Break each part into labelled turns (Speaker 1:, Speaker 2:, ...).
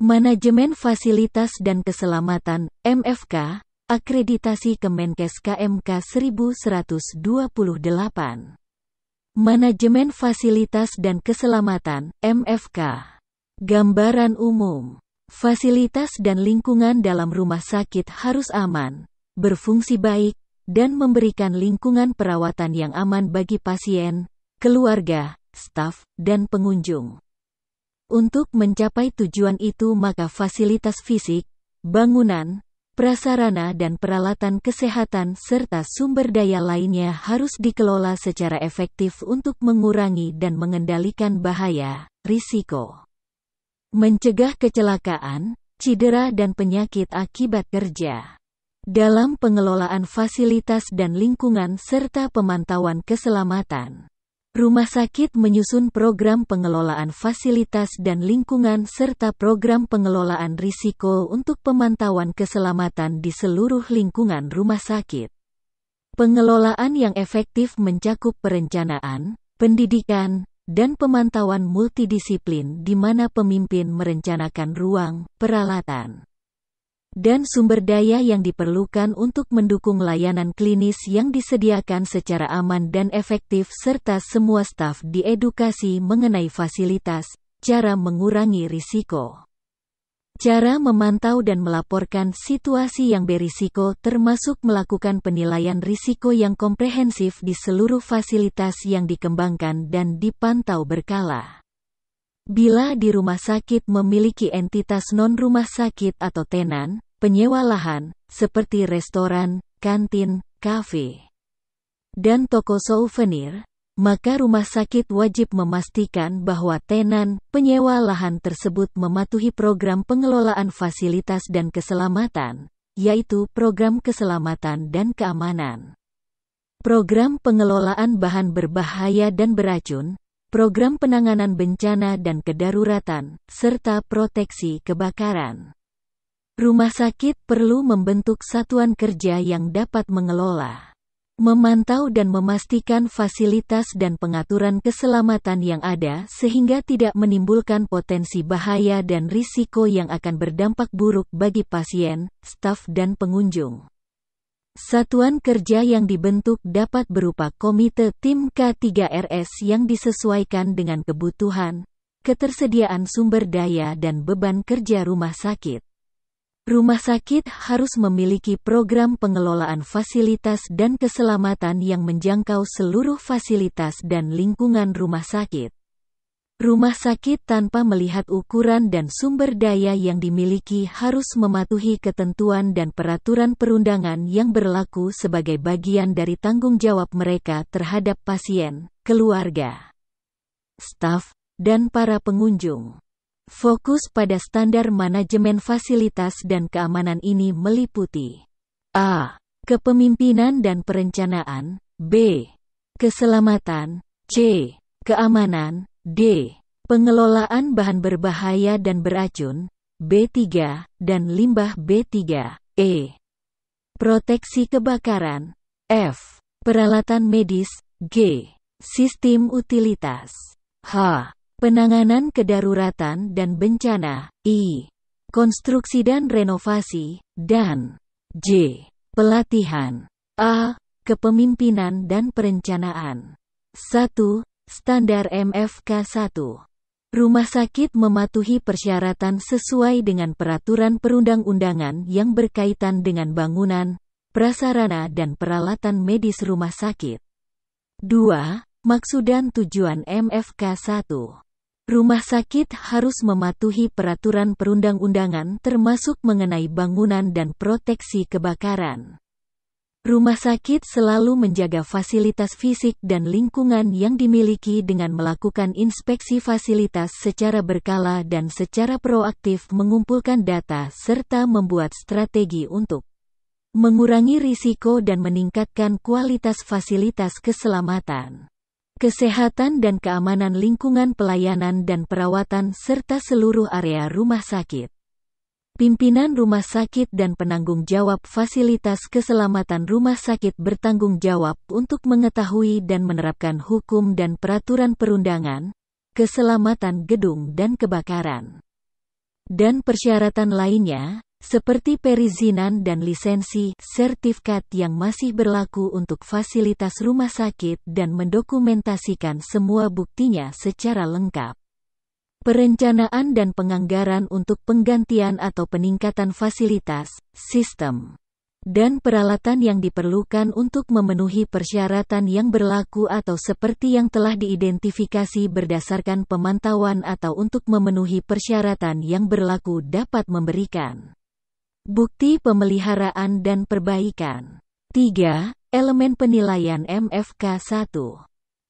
Speaker 1: Manajemen Fasilitas dan Keselamatan, MFK, Akreditasi Kemenkes KMK 1128. Manajemen Fasilitas dan Keselamatan, MFK. Gambaran umum. Fasilitas dan lingkungan dalam rumah sakit harus aman, berfungsi baik, dan memberikan lingkungan perawatan yang aman bagi pasien, keluarga, staf, dan pengunjung. Untuk mencapai tujuan itu maka fasilitas fisik, bangunan, prasarana dan peralatan kesehatan serta sumber daya lainnya harus dikelola secara efektif untuk mengurangi dan mengendalikan bahaya, risiko. Mencegah kecelakaan, cedera dan penyakit akibat kerja. Dalam pengelolaan fasilitas dan lingkungan serta pemantauan keselamatan. Rumah sakit menyusun program pengelolaan fasilitas dan lingkungan serta program pengelolaan risiko untuk pemantauan keselamatan di seluruh lingkungan rumah sakit. Pengelolaan yang efektif mencakup perencanaan, pendidikan, dan pemantauan multidisiplin di mana pemimpin merencanakan ruang, peralatan, dan sumber daya yang diperlukan untuk mendukung layanan klinis yang disediakan secara aman dan efektif serta semua staf diedukasi mengenai fasilitas, cara mengurangi risiko. Cara memantau dan melaporkan situasi yang berisiko termasuk melakukan penilaian risiko yang komprehensif di seluruh fasilitas yang dikembangkan dan dipantau berkala. Bila di rumah sakit memiliki entitas non-rumah sakit atau tenan, penyewa lahan, seperti restoran, kantin, kafe, dan toko souvenir, maka rumah sakit wajib memastikan bahwa tenan, penyewa lahan tersebut mematuhi program pengelolaan fasilitas dan keselamatan, yaitu program keselamatan dan keamanan. Program pengelolaan bahan berbahaya dan beracun, program penanganan bencana dan kedaruratan, serta proteksi kebakaran. Rumah sakit perlu membentuk satuan kerja yang dapat mengelola, memantau dan memastikan fasilitas dan pengaturan keselamatan yang ada sehingga tidak menimbulkan potensi bahaya dan risiko yang akan berdampak buruk bagi pasien, staf dan pengunjung. Satuan kerja yang dibentuk dapat berupa komite tim K3RS yang disesuaikan dengan kebutuhan, ketersediaan sumber daya dan beban kerja rumah sakit. Rumah sakit harus memiliki program pengelolaan fasilitas dan keselamatan yang menjangkau seluruh fasilitas dan lingkungan rumah sakit. Rumah sakit tanpa melihat ukuran dan sumber daya yang dimiliki harus mematuhi ketentuan dan peraturan perundangan yang berlaku sebagai bagian dari tanggung jawab mereka terhadap pasien, keluarga, staf, dan para pengunjung. Fokus pada standar manajemen fasilitas dan keamanan ini meliputi A. Kepemimpinan dan perencanaan B. Keselamatan C. Keamanan D. Pengelolaan bahan berbahaya dan beracun, B3, dan limbah B3, E. Proteksi kebakaran, F. Peralatan medis, G. Sistem utilitas, H. Penanganan kedaruratan dan bencana, I. Konstruksi dan renovasi, dan J. Pelatihan, A. Kepemimpinan dan perencanaan. 1 standar MFK 1. Rumah sakit mematuhi persyaratan sesuai dengan peraturan perundang-undangan yang berkaitan dengan bangunan, prasarana dan peralatan medis rumah sakit. 2. Maksud dan tujuan MFK 1. Rumah sakit harus mematuhi peraturan perundang-undangan termasuk mengenai bangunan dan proteksi kebakaran. Rumah sakit selalu menjaga fasilitas fisik dan lingkungan yang dimiliki dengan melakukan inspeksi fasilitas secara berkala dan secara proaktif mengumpulkan data serta membuat strategi untuk mengurangi risiko dan meningkatkan kualitas fasilitas keselamatan, kesehatan dan keamanan lingkungan pelayanan dan perawatan serta seluruh area rumah sakit. Pimpinan rumah sakit dan penanggung jawab fasilitas keselamatan rumah sakit bertanggung jawab untuk mengetahui dan menerapkan hukum dan peraturan perundangan, keselamatan gedung dan kebakaran, dan persyaratan lainnya, seperti perizinan dan lisensi, sertifikat yang masih berlaku untuk fasilitas rumah sakit dan mendokumentasikan semua buktinya secara lengkap perencanaan dan penganggaran untuk penggantian atau peningkatan fasilitas, sistem, dan peralatan yang diperlukan untuk memenuhi persyaratan yang berlaku atau seperti yang telah diidentifikasi berdasarkan pemantauan atau untuk memenuhi persyaratan yang berlaku dapat memberikan bukti pemeliharaan dan perbaikan. 3. Elemen penilaian MFK 1.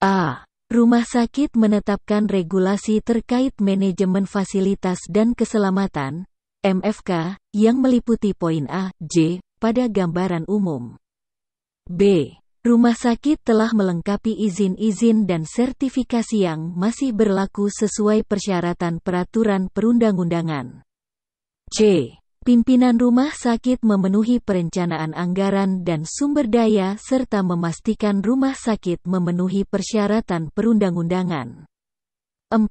Speaker 1: A. Rumah sakit menetapkan regulasi terkait manajemen fasilitas dan keselamatan (MFK) yang meliputi poin A, J pada gambaran umum. B. Rumah sakit telah melengkapi izin-izin dan sertifikasi yang masih berlaku sesuai persyaratan peraturan perundang-undangan. C. Pimpinan rumah sakit memenuhi perencanaan anggaran dan sumber daya serta memastikan rumah sakit memenuhi persyaratan perundang-undangan. 4.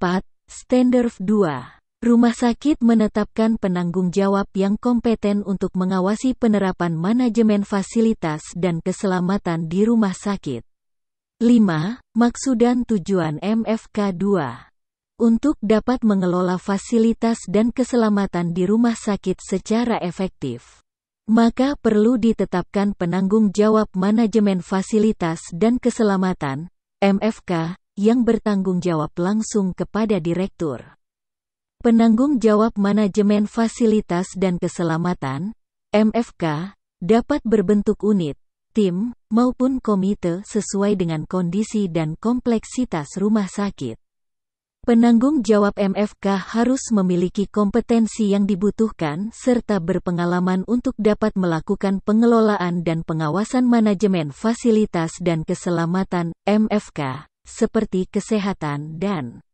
Speaker 1: Standard 2. Rumah sakit menetapkan penanggung jawab yang kompeten untuk mengawasi penerapan manajemen fasilitas dan keselamatan di rumah sakit. 5. Maksud dan tujuan MFK 2 untuk dapat mengelola fasilitas dan keselamatan di rumah sakit secara efektif. Maka perlu ditetapkan penanggung jawab manajemen fasilitas dan keselamatan, MFK, yang bertanggung jawab langsung kepada direktur. Penanggung jawab manajemen fasilitas dan keselamatan, MFK, dapat berbentuk unit, tim, maupun komite sesuai dengan kondisi dan kompleksitas rumah sakit. Penanggung jawab MFK harus memiliki kompetensi yang dibutuhkan serta berpengalaman untuk dapat melakukan pengelolaan dan pengawasan manajemen fasilitas dan keselamatan MFK, seperti kesehatan dan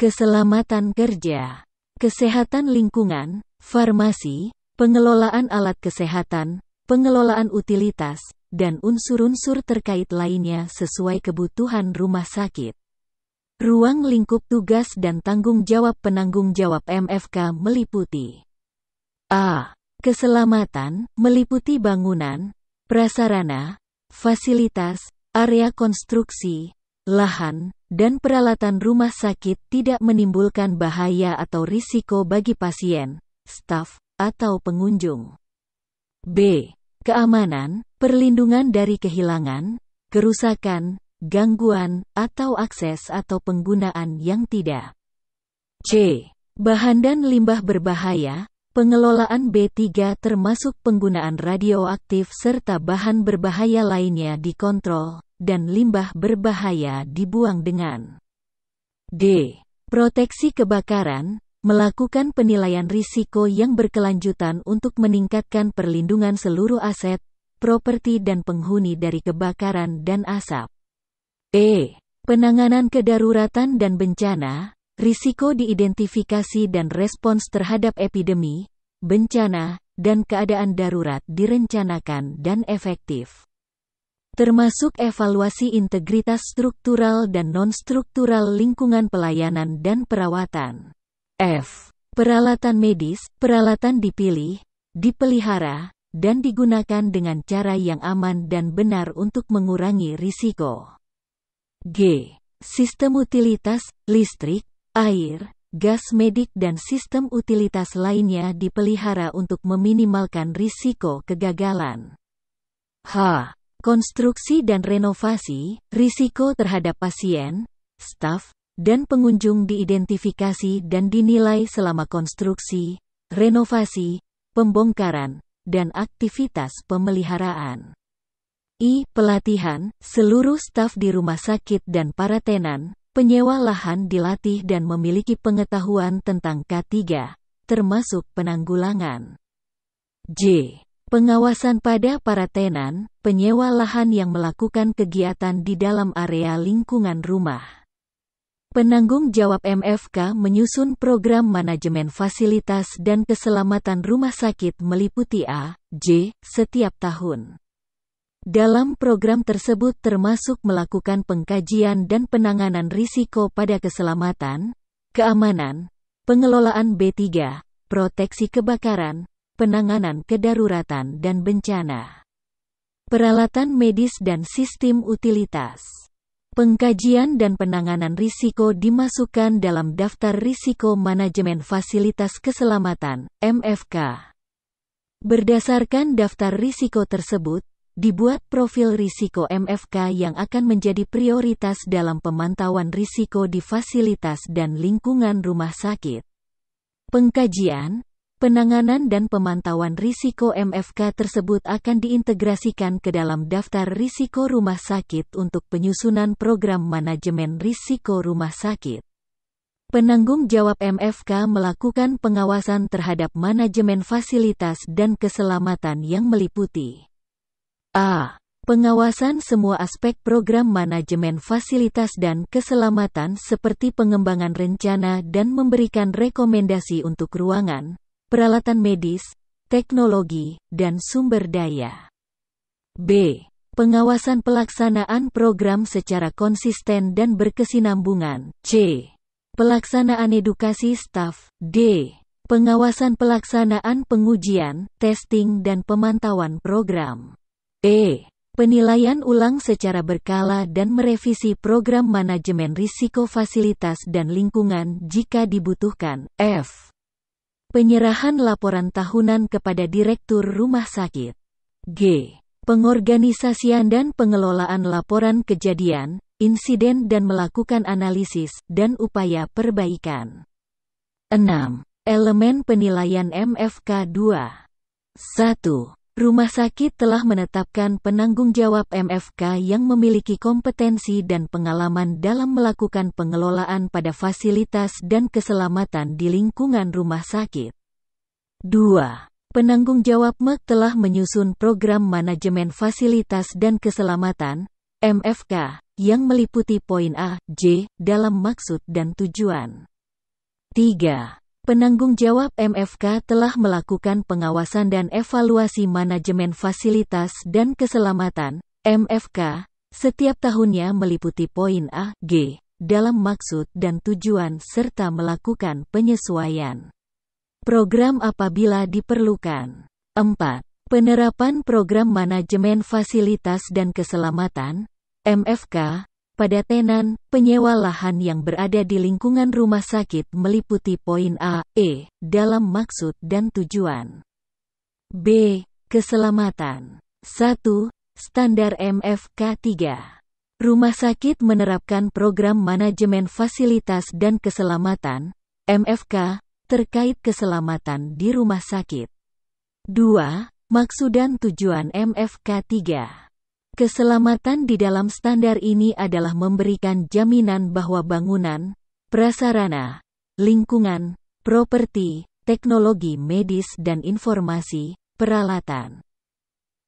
Speaker 1: keselamatan kerja, kesehatan lingkungan, farmasi, pengelolaan alat kesehatan, pengelolaan utilitas, dan unsur-unsur terkait lainnya sesuai kebutuhan rumah sakit. Ruang lingkup tugas dan tanggung jawab penanggung jawab MFK meliputi A. Keselamatan, meliputi bangunan, prasarana, fasilitas, area konstruksi, lahan, dan peralatan rumah sakit tidak menimbulkan bahaya atau risiko bagi pasien, staf, atau pengunjung. B. Keamanan, perlindungan dari kehilangan, kerusakan, gangguan, atau akses atau penggunaan yang tidak. C. Bahan dan limbah berbahaya, pengelolaan B3 termasuk penggunaan radioaktif serta bahan berbahaya lainnya dikontrol, dan limbah berbahaya dibuang dengan D. Proteksi kebakaran, melakukan penilaian risiko yang berkelanjutan untuk meningkatkan perlindungan seluruh aset, properti dan penghuni dari kebakaran dan asap. E. Penanganan kedaruratan dan bencana, risiko diidentifikasi dan respons terhadap epidemi, bencana, dan keadaan darurat direncanakan dan efektif. Termasuk evaluasi integritas struktural dan non-struktural lingkungan pelayanan dan perawatan. F. Peralatan medis, peralatan dipilih, dipelihara, dan digunakan dengan cara yang aman dan benar untuk mengurangi risiko. G. Sistem utilitas, listrik, air, gas medik dan sistem utilitas lainnya dipelihara untuk meminimalkan risiko kegagalan. H. Konstruksi dan renovasi, risiko terhadap pasien, staf, dan pengunjung diidentifikasi dan dinilai selama konstruksi, renovasi, pembongkaran, dan aktivitas pemeliharaan. I. Pelatihan, seluruh staf di rumah sakit dan para tenan, penyewa lahan dilatih dan memiliki pengetahuan tentang K3, termasuk penanggulangan. J. Pengawasan pada para tenan, penyewa lahan yang melakukan kegiatan di dalam area lingkungan rumah. Penanggung jawab MFK menyusun program manajemen fasilitas dan keselamatan rumah sakit meliputi A, J, setiap tahun. Dalam program tersebut termasuk melakukan pengkajian dan penanganan risiko pada keselamatan, keamanan, pengelolaan B3, proteksi kebakaran, penanganan kedaruratan dan bencana, peralatan medis dan sistem utilitas. Pengkajian dan penanganan risiko dimasukkan dalam daftar risiko manajemen fasilitas keselamatan (MFK). Berdasarkan daftar risiko tersebut, Dibuat profil risiko MFK yang akan menjadi prioritas dalam pemantauan risiko di fasilitas dan lingkungan rumah sakit. Pengkajian, penanganan dan pemantauan risiko MFK tersebut akan diintegrasikan ke dalam daftar risiko rumah sakit untuk penyusunan program manajemen risiko rumah sakit. Penanggung jawab MFK melakukan pengawasan terhadap manajemen fasilitas dan keselamatan yang meliputi A. Pengawasan semua aspek program manajemen fasilitas dan keselamatan seperti pengembangan rencana dan memberikan rekomendasi untuk ruangan, peralatan medis, teknologi, dan sumber daya. B. Pengawasan pelaksanaan program secara konsisten dan berkesinambungan. C. Pelaksanaan edukasi staf. D. Pengawasan pelaksanaan pengujian, testing dan pemantauan program. E. Penilaian ulang secara berkala dan merevisi program manajemen risiko fasilitas dan lingkungan jika dibutuhkan. F. Penyerahan laporan tahunan kepada Direktur Rumah Sakit. G. Pengorganisasian dan pengelolaan laporan kejadian, insiden dan melakukan analisis dan upaya perbaikan. 6. Elemen penilaian MFK 2. 1. Rumah sakit telah menetapkan penanggung jawab MFK yang memiliki kompetensi dan pengalaman dalam melakukan pengelolaan pada fasilitas dan keselamatan di lingkungan rumah sakit. 2. Penanggung jawab MEK telah menyusun program manajemen fasilitas dan keselamatan MFK yang meliputi poin A, J dalam maksud dan tujuan. 3. Penanggung jawab MFK telah melakukan pengawasan dan evaluasi manajemen fasilitas dan keselamatan (MFK) setiap tahunnya meliputi poin A, G dalam maksud dan tujuan serta melakukan penyesuaian program apabila diperlukan. 4. Penerapan program manajemen fasilitas dan keselamatan (MFK) kepada tenan, penyewa lahan yang berada di lingkungan rumah sakit meliputi poin A, E, dalam maksud dan tujuan. B. Keselamatan. 1. Standar MFK 3. Rumah sakit menerapkan program manajemen fasilitas dan keselamatan (MFK) terkait keselamatan di rumah sakit. 2. Maksud dan tujuan MFK 3. Keselamatan di dalam standar ini adalah memberikan jaminan bahwa bangunan, prasarana, lingkungan, properti, teknologi medis dan informasi, peralatan,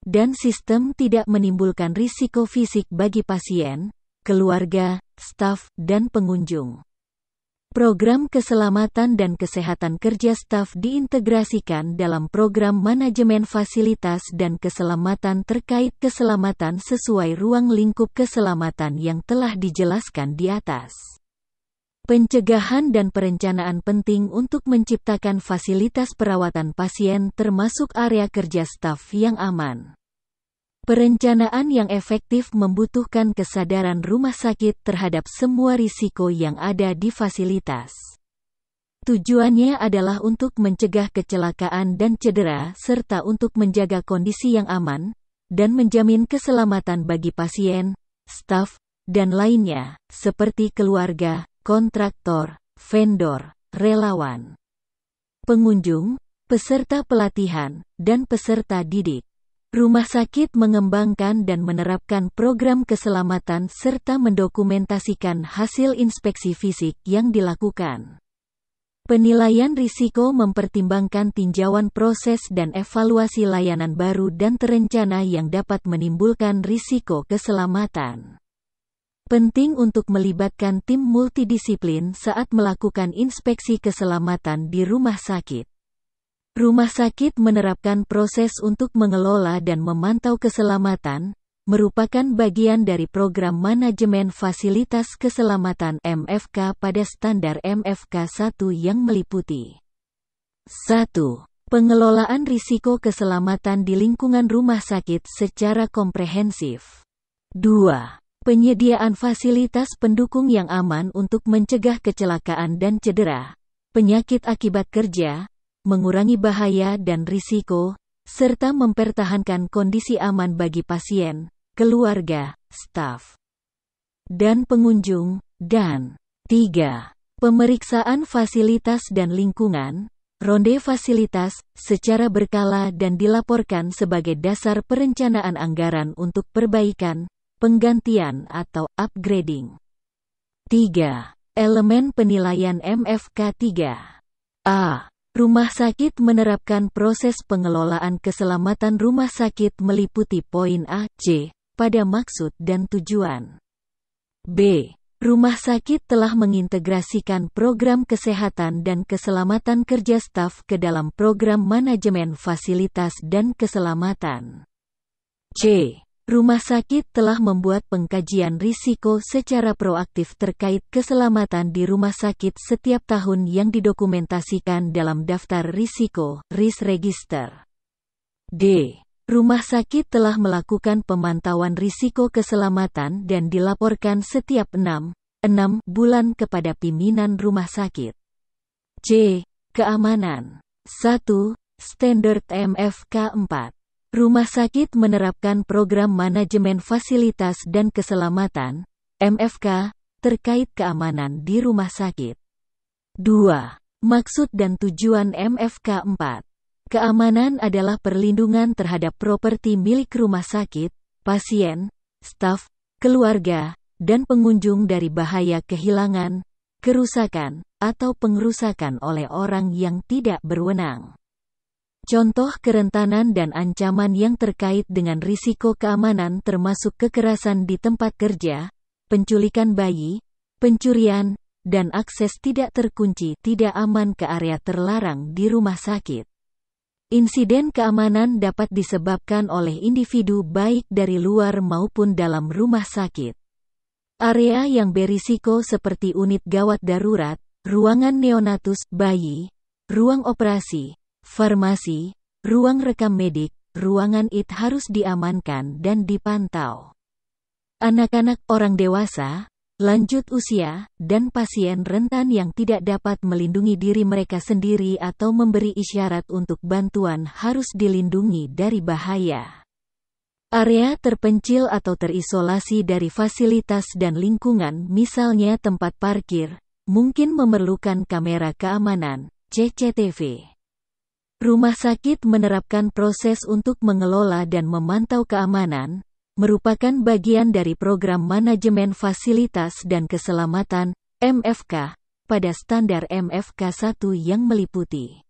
Speaker 1: dan sistem tidak menimbulkan risiko fisik bagi pasien, keluarga, staf, dan pengunjung. Program keselamatan dan kesehatan kerja staf diintegrasikan dalam program manajemen fasilitas dan keselamatan terkait keselamatan sesuai ruang lingkup keselamatan yang telah dijelaskan di atas. Pencegahan dan perencanaan penting untuk menciptakan fasilitas perawatan pasien termasuk area kerja staf yang aman. Perencanaan yang efektif membutuhkan kesadaran rumah sakit terhadap semua risiko yang ada di fasilitas. Tujuannya adalah untuk mencegah kecelakaan dan cedera serta untuk menjaga kondisi yang aman dan menjamin keselamatan bagi pasien, staf, dan lainnya, seperti keluarga, kontraktor, vendor, relawan, pengunjung, peserta pelatihan, dan peserta didik. Rumah sakit mengembangkan dan menerapkan program keselamatan serta mendokumentasikan hasil inspeksi fisik yang dilakukan. Penilaian risiko mempertimbangkan tinjauan proses dan evaluasi layanan baru dan terencana yang dapat menimbulkan risiko keselamatan. Penting untuk melibatkan tim multidisiplin saat melakukan inspeksi keselamatan di rumah sakit. Rumah sakit menerapkan proses untuk mengelola dan memantau keselamatan, merupakan bagian dari program manajemen fasilitas keselamatan MFK pada standar MFK 1 yang meliputi 1. Pengelolaan risiko keselamatan di lingkungan rumah sakit secara komprehensif. 2. Penyediaan fasilitas pendukung yang aman untuk mencegah kecelakaan dan cedera, penyakit akibat kerja, mengurangi bahaya dan risiko, serta mempertahankan kondisi aman bagi pasien, keluarga, staf, dan pengunjung, dan tiga Pemeriksaan fasilitas dan lingkungan, ronde fasilitas, secara berkala dan dilaporkan sebagai dasar perencanaan anggaran untuk perbaikan, penggantian atau upgrading. 3. Elemen penilaian MFK 3. A. Rumah sakit menerapkan proses pengelolaan keselamatan rumah sakit meliputi poin A, C, pada maksud dan tujuan. B. Rumah sakit telah mengintegrasikan program kesehatan dan keselamatan kerja staf ke dalam program manajemen fasilitas dan keselamatan. C. Rumah sakit telah membuat pengkajian risiko secara proaktif terkait keselamatan di rumah sakit setiap tahun yang didokumentasikan dalam daftar risiko risk Register). D. Rumah sakit telah melakukan pemantauan risiko keselamatan dan dilaporkan setiap 6, 6 bulan kepada pimpinan rumah sakit. C. Keamanan 1. Standar MFK 4 Rumah sakit menerapkan program manajemen fasilitas dan keselamatan (MFK) terkait keamanan di rumah sakit. 2. Maksud dan tujuan MFK 4. Keamanan adalah perlindungan terhadap properti milik rumah sakit, pasien, staf, keluarga, dan pengunjung dari bahaya kehilangan, kerusakan, atau pengerusakan oleh orang yang tidak berwenang. Contoh kerentanan dan ancaman yang terkait dengan risiko keamanan termasuk kekerasan di tempat kerja, penculikan bayi, pencurian, dan akses tidak terkunci tidak aman ke area terlarang di rumah sakit. Insiden keamanan dapat disebabkan oleh individu baik dari luar maupun dalam rumah sakit. Area yang berisiko seperti unit gawat darurat, ruangan neonatus, bayi, ruang operasi, farmasi, ruang rekam medik, ruangan IT harus diamankan dan dipantau. Anak-anak orang dewasa, lanjut usia, dan pasien rentan yang tidak dapat melindungi diri mereka sendiri atau memberi isyarat untuk bantuan harus dilindungi dari bahaya. Area terpencil atau terisolasi dari fasilitas dan lingkungan misalnya tempat parkir, mungkin memerlukan kamera keamanan, CCTV. Rumah sakit menerapkan proses untuk mengelola dan memantau keamanan, merupakan bagian dari program manajemen fasilitas dan keselamatan MFK pada standar MFK 1 yang meliputi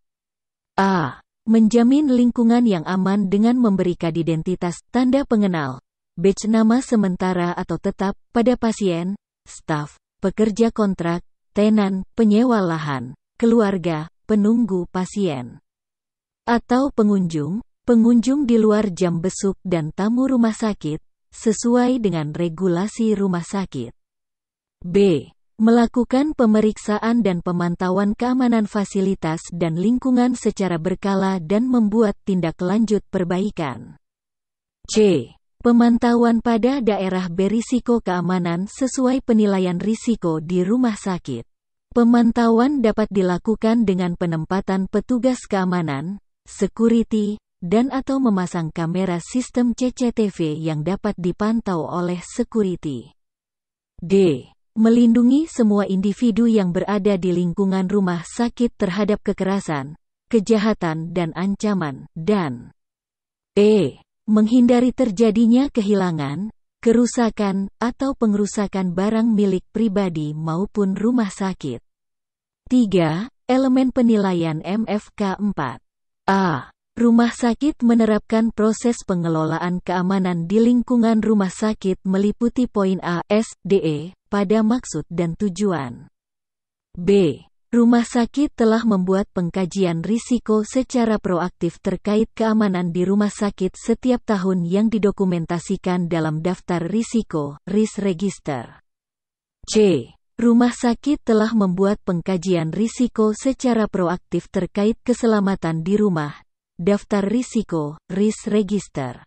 Speaker 1: A. Menjamin lingkungan yang aman dengan memberikan identitas tanda pengenal, (batch nama sementara atau tetap pada pasien, staf, pekerja kontrak, tenan, penyewa lahan, keluarga, penunggu pasien atau pengunjung, pengunjung di luar jam besuk dan tamu rumah sakit, sesuai dengan regulasi rumah sakit. B. Melakukan pemeriksaan dan pemantauan keamanan fasilitas dan lingkungan secara berkala dan membuat tindak lanjut perbaikan. C. Pemantauan pada daerah berisiko keamanan sesuai penilaian risiko di rumah sakit. Pemantauan dapat dilakukan dengan penempatan petugas keamanan, security, dan atau memasang kamera sistem CCTV yang dapat dipantau oleh security. D. Melindungi semua individu yang berada di lingkungan rumah sakit terhadap kekerasan, kejahatan dan ancaman, dan E. Menghindari terjadinya kehilangan, kerusakan, atau pengerusakan barang milik pribadi maupun rumah sakit. 3. Elemen penilaian MFK 4 A. Rumah sakit menerapkan proses pengelolaan keamanan di lingkungan rumah sakit meliputi poin A, S, D, E, pada maksud dan tujuan. B. Rumah sakit telah membuat pengkajian risiko secara proaktif terkait keamanan di rumah sakit setiap tahun yang didokumentasikan dalam daftar risiko, RIS Register. C. Rumah sakit telah membuat pengkajian risiko secara proaktif terkait keselamatan di rumah. Daftar risiko, risk Register.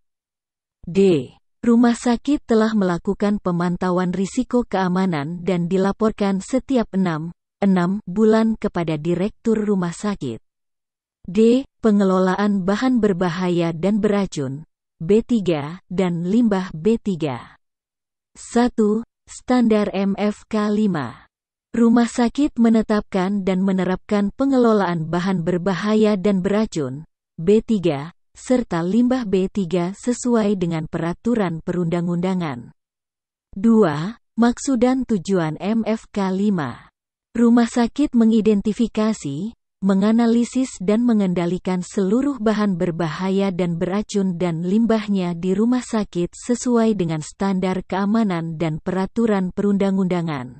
Speaker 1: D. Rumah sakit telah melakukan pemantauan risiko keamanan dan dilaporkan setiap 6, 6 bulan kepada Direktur Rumah Sakit. D. Pengelolaan bahan berbahaya dan beracun, B3, dan limbah B3. 1 standar MFK 5. Rumah sakit menetapkan dan menerapkan pengelolaan bahan berbahaya dan beracun, B3, serta limbah B3 sesuai dengan peraturan perundang-undangan. 2. Maksud dan tujuan MFK 5. Rumah sakit mengidentifikasi, menganalisis dan mengendalikan seluruh bahan berbahaya dan beracun dan limbahnya di rumah sakit sesuai dengan standar keamanan dan peraturan perundang-undangan.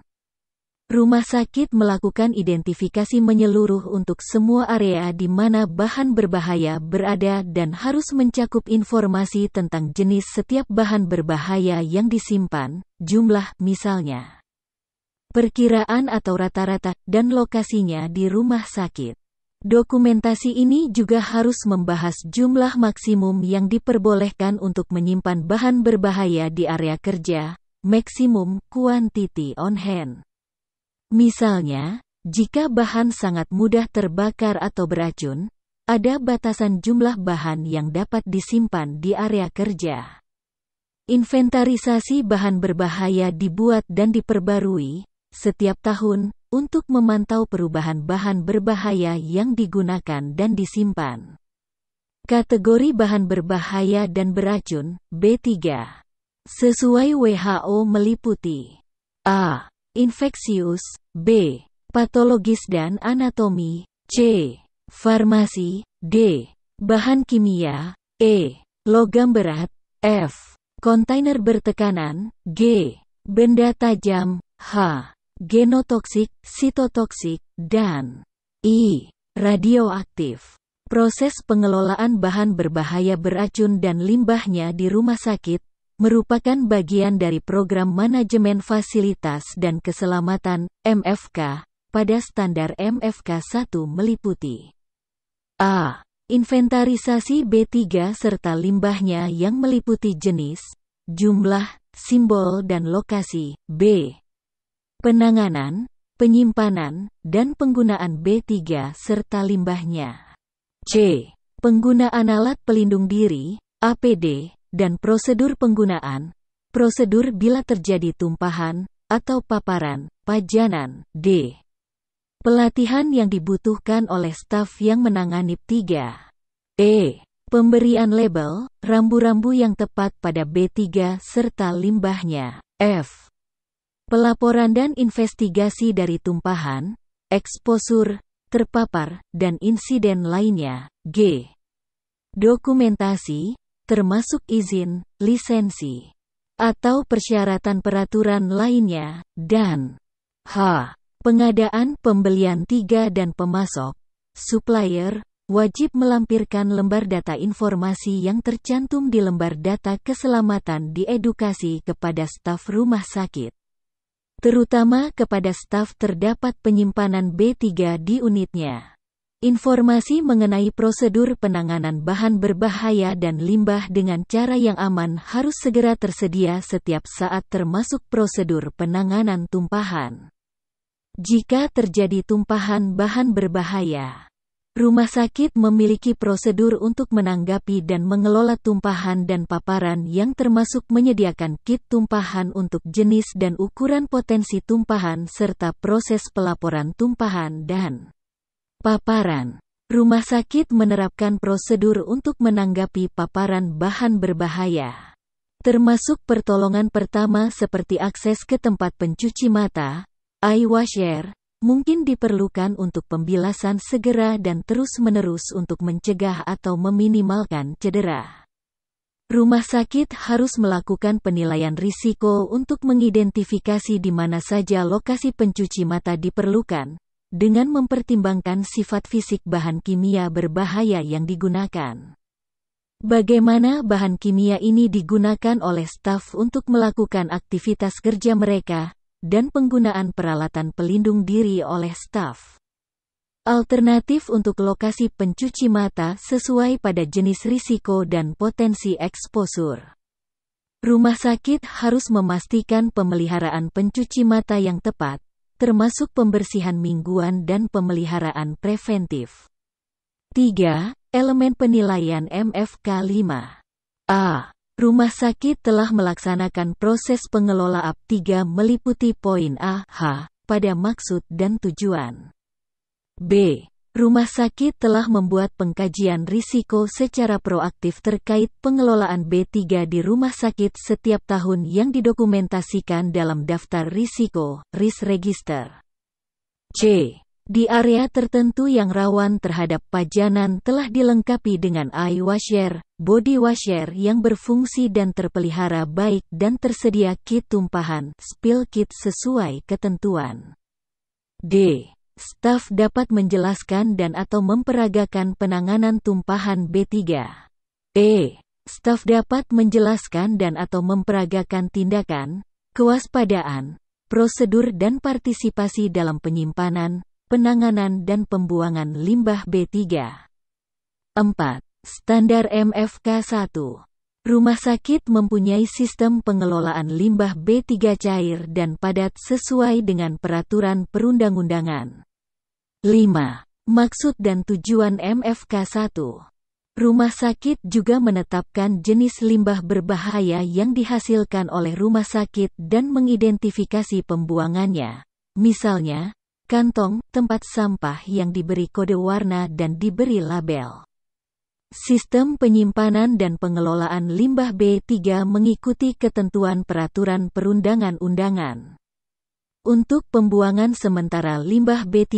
Speaker 1: Rumah sakit melakukan identifikasi menyeluruh untuk semua area di mana bahan berbahaya berada dan harus mencakup informasi tentang jenis setiap bahan berbahaya yang disimpan, jumlah misalnya perkiraan atau rata-rata, dan lokasinya di rumah sakit. Dokumentasi ini juga harus membahas jumlah maksimum yang diperbolehkan untuk menyimpan bahan berbahaya di area kerja, maksimum quantity on hand. Misalnya, jika bahan sangat mudah terbakar atau beracun, ada batasan jumlah bahan yang dapat disimpan di area kerja. Inventarisasi bahan berbahaya dibuat dan diperbarui, setiap tahun, untuk memantau perubahan bahan berbahaya yang digunakan dan disimpan. Kategori bahan berbahaya dan beracun, B3. Sesuai WHO meliputi A. Infeksius B. Patologis dan anatomi C. Farmasi D. Bahan kimia E. Logam berat F. Kontainer bertekanan G. Benda tajam H genotoksik, sitotoksik, dan I. Radioaktif. Proses pengelolaan bahan berbahaya beracun dan limbahnya di rumah sakit, merupakan bagian dari program manajemen fasilitas dan keselamatan, MFK, pada standar MFK 1 meliputi A. Inventarisasi B3 serta limbahnya yang meliputi jenis, jumlah, simbol dan lokasi, B penanganan, penyimpanan, dan penggunaan B3 serta limbahnya. C. Penggunaan alat pelindung diri, APD, dan prosedur penggunaan, prosedur bila terjadi tumpahan, atau paparan, pajanan, D. Pelatihan yang dibutuhkan oleh staf yang menangani b 3. E. Pemberian label, rambu-rambu yang tepat pada B3 serta limbahnya. F. Pelaporan dan investigasi dari tumpahan, eksposur, terpapar, dan insiden lainnya, g. Dokumentasi, termasuk izin, lisensi, atau persyaratan peraturan lainnya, dan h. Pengadaan pembelian tiga dan pemasok, supplier, wajib melampirkan lembar data informasi yang tercantum di lembar data keselamatan di edukasi kepada staf rumah sakit terutama kepada staf terdapat penyimpanan B3 di unitnya. Informasi mengenai prosedur penanganan bahan berbahaya dan limbah dengan cara yang aman harus segera tersedia setiap saat termasuk prosedur penanganan tumpahan. Jika terjadi tumpahan bahan berbahaya Rumah sakit memiliki prosedur untuk menanggapi dan mengelola tumpahan dan paparan yang termasuk menyediakan kit tumpahan untuk jenis dan ukuran potensi tumpahan serta proses pelaporan tumpahan dan paparan. Rumah sakit menerapkan prosedur untuk menanggapi paparan bahan berbahaya, termasuk pertolongan pertama seperti akses ke tempat pencuci mata, eye washer, mungkin diperlukan untuk pembilasan segera dan terus-menerus untuk mencegah atau meminimalkan cedera. Rumah sakit harus melakukan penilaian risiko untuk mengidentifikasi di mana saja lokasi pencuci mata diperlukan, dengan mempertimbangkan sifat fisik bahan kimia berbahaya yang digunakan. Bagaimana bahan kimia ini digunakan oleh staf untuk melakukan aktivitas kerja mereka, dan penggunaan peralatan pelindung diri oleh staf. Alternatif untuk lokasi pencuci mata sesuai pada jenis risiko dan potensi eksposur. Rumah sakit harus memastikan pemeliharaan pencuci mata yang tepat, termasuk pembersihan mingguan dan pemeliharaan preventif. 3. Elemen penilaian MFK 5. A. Rumah sakit telah melaksanakan proses pengelola AP3 meliputi poin A, H, pada maksud dan tujuan. B. Rumah sakit telah membuat pengkajian risiko secara proaktif terkait pengelolaan B3 di rumah sakit setiap tahun yang didokumentasikan dalam daftar risiko, risk register. C. Di area tertentu yang rawan terhadap pajanan telah dilengkapi dengan eye washer, body washer yang berfungsi dan terpelihara baik dan tersedia kit tumpahan spill kit sesuai ketentuan. D. Staf dapat menjelaskan dan atau memperagakan penanganan tumpahan B3. E. Staf dapat menjelaskan dan atau memperagakan tindakan, kewaspadaan, prosedur dan partisipasi dalam penyimpanan, penanganan dan pembuangan limbah B3. 4. Standar MFK 1 Rumah sakit mempunyai sistem pengelolaan limbah B3 cair dan padat sesuai dengan peraturan perundang-undangan. 5. Maksud dan tujuan MFK 1 Rumah sakit juga menetapkan jenis limbah berbahaya yang dihasilkan oleh rumah sakit dan mengidentifikasi pembuangannya. Misalnya, kantong, tempat sampah yang diberi kode warna dan diberi label. Sistem penyimpanan dan pengelolaan limbah B3 mengikuti ketentuan peraturan perundangan undangan. Untuk pembuangan sementara limbah B3,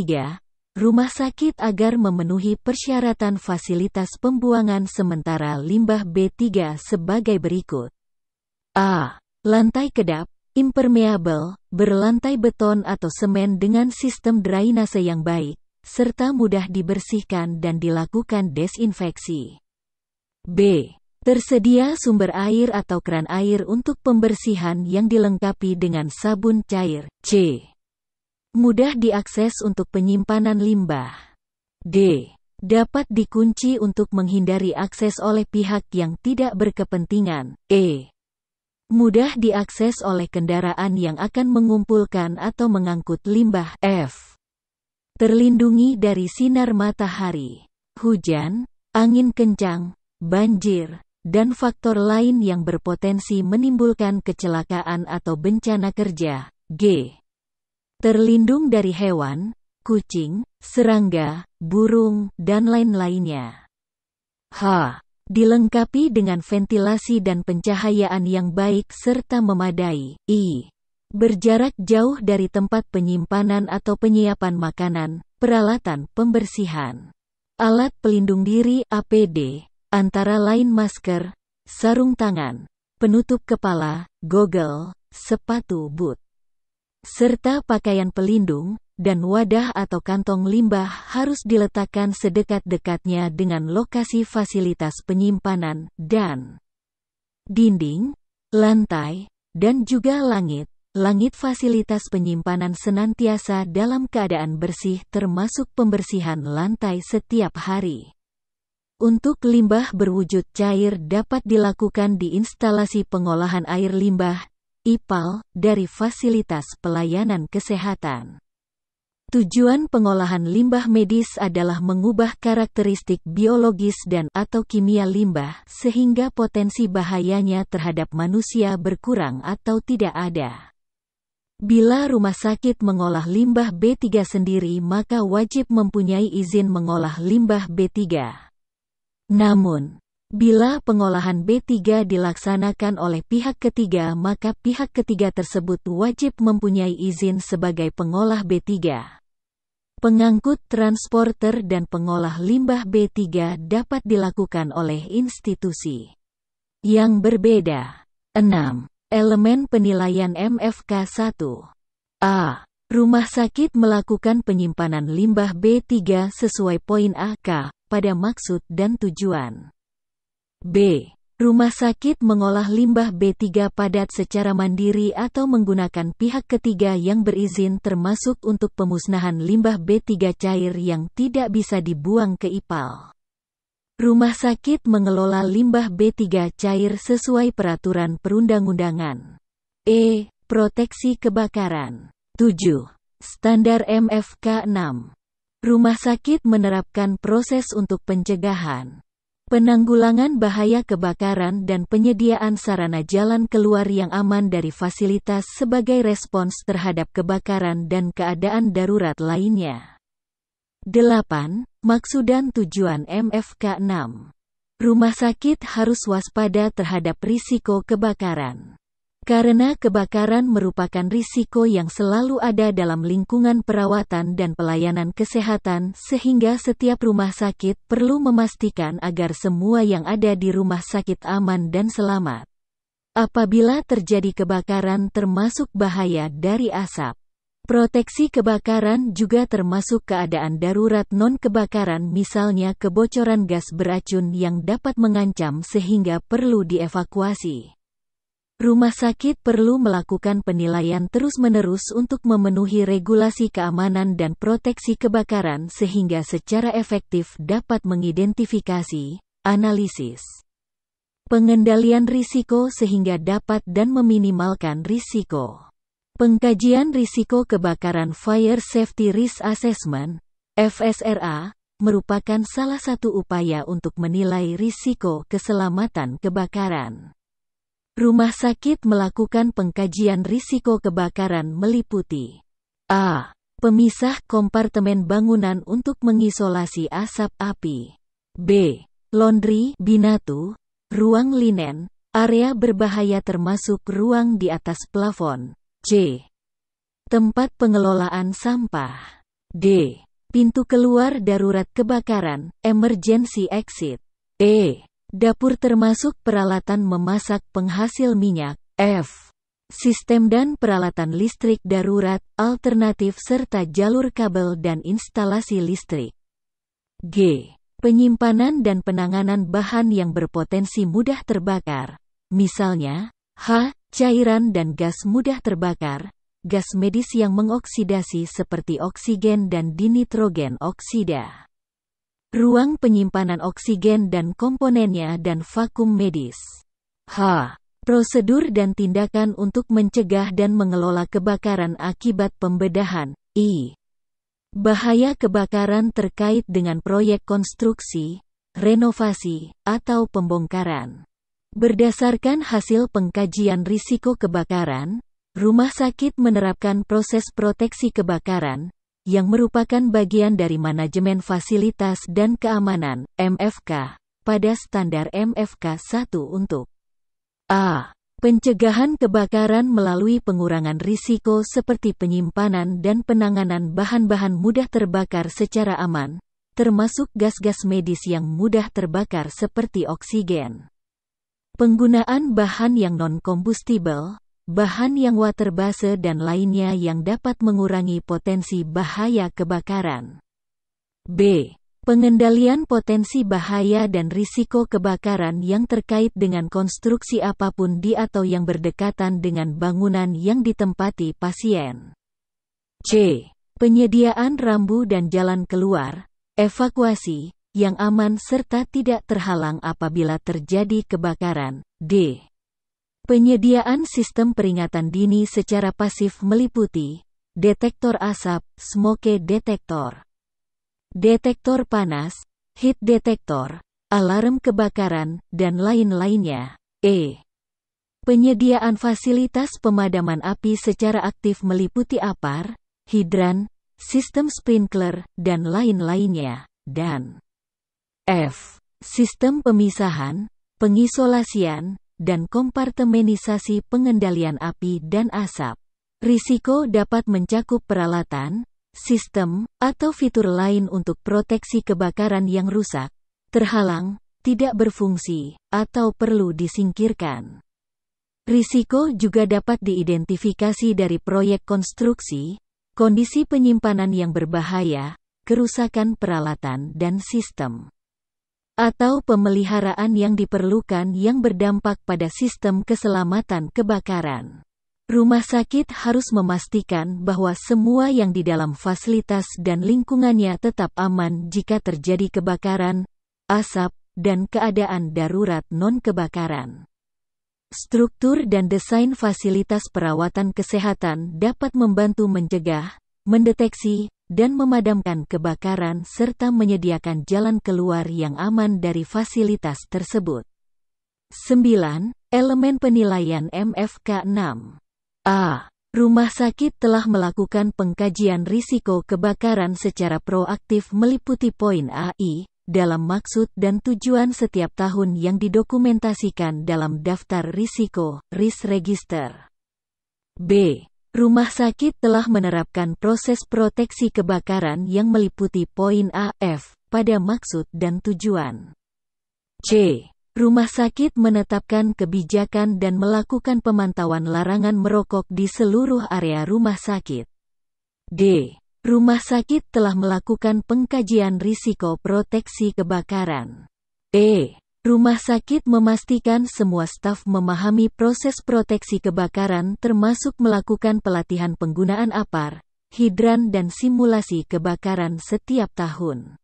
Speaker 1: rumah sakit agar memenuhi persyaratan fasilitas pembuangan sementara limbah B3 sebagai berikut. A. Lantai kedap, impermeable, berlantai beton atau semen dengan sistem drainase yang baik, serta mudah dibersihkan dan dilakukan desinfeksi. B. Tersedia sumber air atau keran air untuk pembersihan yang dilengkapi dengan sabun cair. C. Mudah diakses untuk penyimpanan limbah. D. Dapat dikunci untuk menghindari akses oleh pihak yang tidak berkepentingan. E. Mudah diakses oleh kendaraan yang akan mengumpulkan atau mengangkut limbah F. Terlindungi dari sinar matahari, hujan, angin kencang, banjir, dan faktor lain yang berpotensi menimbulkan kecelakaan atau bencana kerja. G. Terlindung dari hewan, kucing, serangga, burung, dan lain-lainnya. H dilengkapi dengan ventilasi dan pencahayaan yang baik serta memadai. I. Berjarak jauh dari tempat penyimpanan atau penyiapan makanan, peralatan pembersihan, alat pelindung diri (APD), antara lain masker, sarung tangan, penutup kepala, gogel, sepatu boot, serta pakaian pelindung, dan wadah atau kantong limbah harus diletakkan sedekat-dekatnya dengan lokasi fasilitas penyimpanan, dan dinding, lantai, dan juga langit. Langit fasilitas penyimpanan senantiasa dalam keadaan bersih termasuk pembersihan lantai setiap hari. Untuk limbah berwujud cair dapat dilakukan di instalasi pengolahan air limbah, IPAL, dari fasilitas pelayanan kesehatan. Tujuan pengolahan limbah medis adalah mengubah karakteristik biologis dan atau kimia limbah sehingga potensi bahayanya terhadap manusia berkurang atau tidak ada. Bila rumah sakit mengolah limbah B3 sendiri maka wajib mempunyai izin mengolah limbah B3. Namun, Bila pengolahan B3 dilaksanakan oleh pihak ketiga maka pihak ketiga tersebut wajib mempunyai izin sebagai pengolah B3. Pengangkut transporter dan pengolah limbah B3 dapat dilakukan oleh institusi yang berbeda. 6. Elemen penilaian MFK 1 A. Rumah sakit melakukan penyimpanan limbah B3 sesuai poin AK pada maksud dan tujuan. B. Rumah sakit mengolah limbah B3 padat secara mandiri atau menggunakan pihak ketiga yang berizin termasuk untuk pemusnahan limbah B3 cair yang tidak bisa dibuang ke IPAL. Rumah sakit mengelola limbah B3 cair sesuai peraturan perundang-undangan. E. Proteksi kebakaran. 7. Standar MFK 6. Rumah sakit menerapkan proses untuk pencegahan Penanggulangan bahaya kebakaran dan penyediaan sarana jalan keluar yang aman dari fasilitas sebagai respons terhadap kebakaran dan keadaan darurat lainnya. 8. Maksud dan tujuan MFK 6. Rumah sakit harus waspada terhadap risiko kebakaran. Karena kebakaran merupakan risiko yang selalu ada dalam lingkungan perawatan dan pelayanan kesehatan sehingga setiap rumah sakit perlu memastikan agar semua yang ada di rumah sakit aman dan selamat. Apabila terjadi kebakaran termasuk bahaya dari asap, Proteksi kebakaran juga termasuk keadaan darurat non-kebakaran misalnya kebocoran gas beracun yang dapat mengancam sehingga perlu dievakuasi. Rumah sakit perlu melakukan penilaian terus-menerus untuk memenuhi regulasi keamanan dan proteksi kebakaran sehingga secara efektif dapat mengidentifikasi, analisis, pengendalian risiko sehingga dapat dan meminimalkan risiko. Pengkajian risiko kebakaran Fire Safety Risk Assessment (FSRA) merupakan salah satu upaya untuk menilai risiko keselamatan kebakaran. Rumah sakit melakukan pengkajian risiko kebakaran meliputi A. Pemisah kompartemen bangunan untuk mengisolasi asap api. B. Laundry, binatu, ruang linen, area berbahaya termasuk ruang di atas plafon. C. Tempat pengelolaan sampah. D. Pintu keluar darurat kebakaran, emergency exit. E. Dapur termasuk peralatan memasak penghasil minyak, F. Sistem dan peralatan listrik darurat, alternatif serta jalur kabel dan instalasi listrik. G. Penyimpanan dan penanganan bahan yang berpotensi mudah terbakar. Misalnya, H. Cairan dan gas mudah terbakar, gas medis yang mengoksidasi seperti oksigen dan dinitrogen oksida ruang penyimpanan oksigen dan komponennya dan vakum medis. H. Prosedur dan tindakan untuk mencegah dan mengelola kebakaran akibat pembedahan. I. Bahaya kebakaran terkait dengan proyek konstruksi, renovasi, atau pembongkaran. Berdasarkan hasil pengkajian risiko kebakaran, rumah sakit menerapkan proses proteksi kebakaran, yang merupakan bagian dari manajemen fasilitas dan keamanan (MFK) pada standar MFK 1 untuk A. Pencegahan kebakaran melalui pengurangan risiko seperti penyimpanan dan penanganan bahan-bahan mudah terbakar secara aman, termasuk gas-gas medis yang mudah terbakar seperti oksigen. Penggunaan bahan yang non-kombustibel, bahan yang waterbase dan lainnya yang dapat mengurangi potensi bahaya kebakaran. B. Pengendalian potensi bahaya dan risiko kebakaran yang terkait dengan konstruksi apapun di atau yang berdekatan dengan bangunan yang ditempati pasien. C. Penyediaan rambu dan jalan keluar, evakuasi, yang aman serta tidak terhalang apabila terjadi kebakaran. D. Penyediaan sistem peringatan dini secara pasif meliputi detektor asap, smoke detector, detektor panas, heat detector, alarm kebakaran, dan lain-lainnya. E. Penyediaan fasilitas pemadaman api secara aktif meliputi apar, hidran, sistem sprinkler, dan lain-lainnya, dan F. Sistem pemisahan, pengisolasian, dan kompartemenisasi pengendalian api dan asap. Risiko dapat mencakup peralatan, sistem, atau fitur lain untuk proteksi kebakaran yang rusak, terhalang, tidak berfungsi, atau perlu disingkirkan. Risiko juga dapat diidentifikasi dari proyek konstruksi, kondisi penyimpanan yang berbahaya, kerusakan peralatan dan sistem atau pemeliharaan yang diperlukan yang berdampak pada sistem keselamatan kebakaran. Rumah sakit harus memastikan bahwa semua yang di dalam fasilitas dan lingkungannya tetap aman jika terjadi kebakaran, asap, dan keadaan darurat non-kebakaran. Struktur dan desain fasilitas perawatan kesehatan dapat membantu mencegah, mendeteksi, dan memadamkan kebakaran serta menyediakan jalan keluar yang aman dari fasilitas tersebut. 9. Elemen penilaian MFK 6 A. Rumah sakit telah melakukan pengkajian risiko kebakaran secara proaktif meliputi poin AI, dalam maksud dan tujuan setiap tahun yang didokumentasikan dalam daftar risiko, risk register. B. Rumah sakit telah menerapkan proses proteksi kebakaran yang meliputi poin A, F, pada maksud dan tujuan. C. Rumah sakit menetapkan kebijakan dan melakukan pemantauan larangan merokok di seluruh area rumah sakit. D. Rumah sakit telah melakukan pengkajian risiko proteksi kebakaran. E. Rumah sakit memastikan semua staf memahami proses proteksi kebakaran termasuk melakukan pelatihan penggunaan APAR, hidran dan simulasi kebakaran setiap tahun.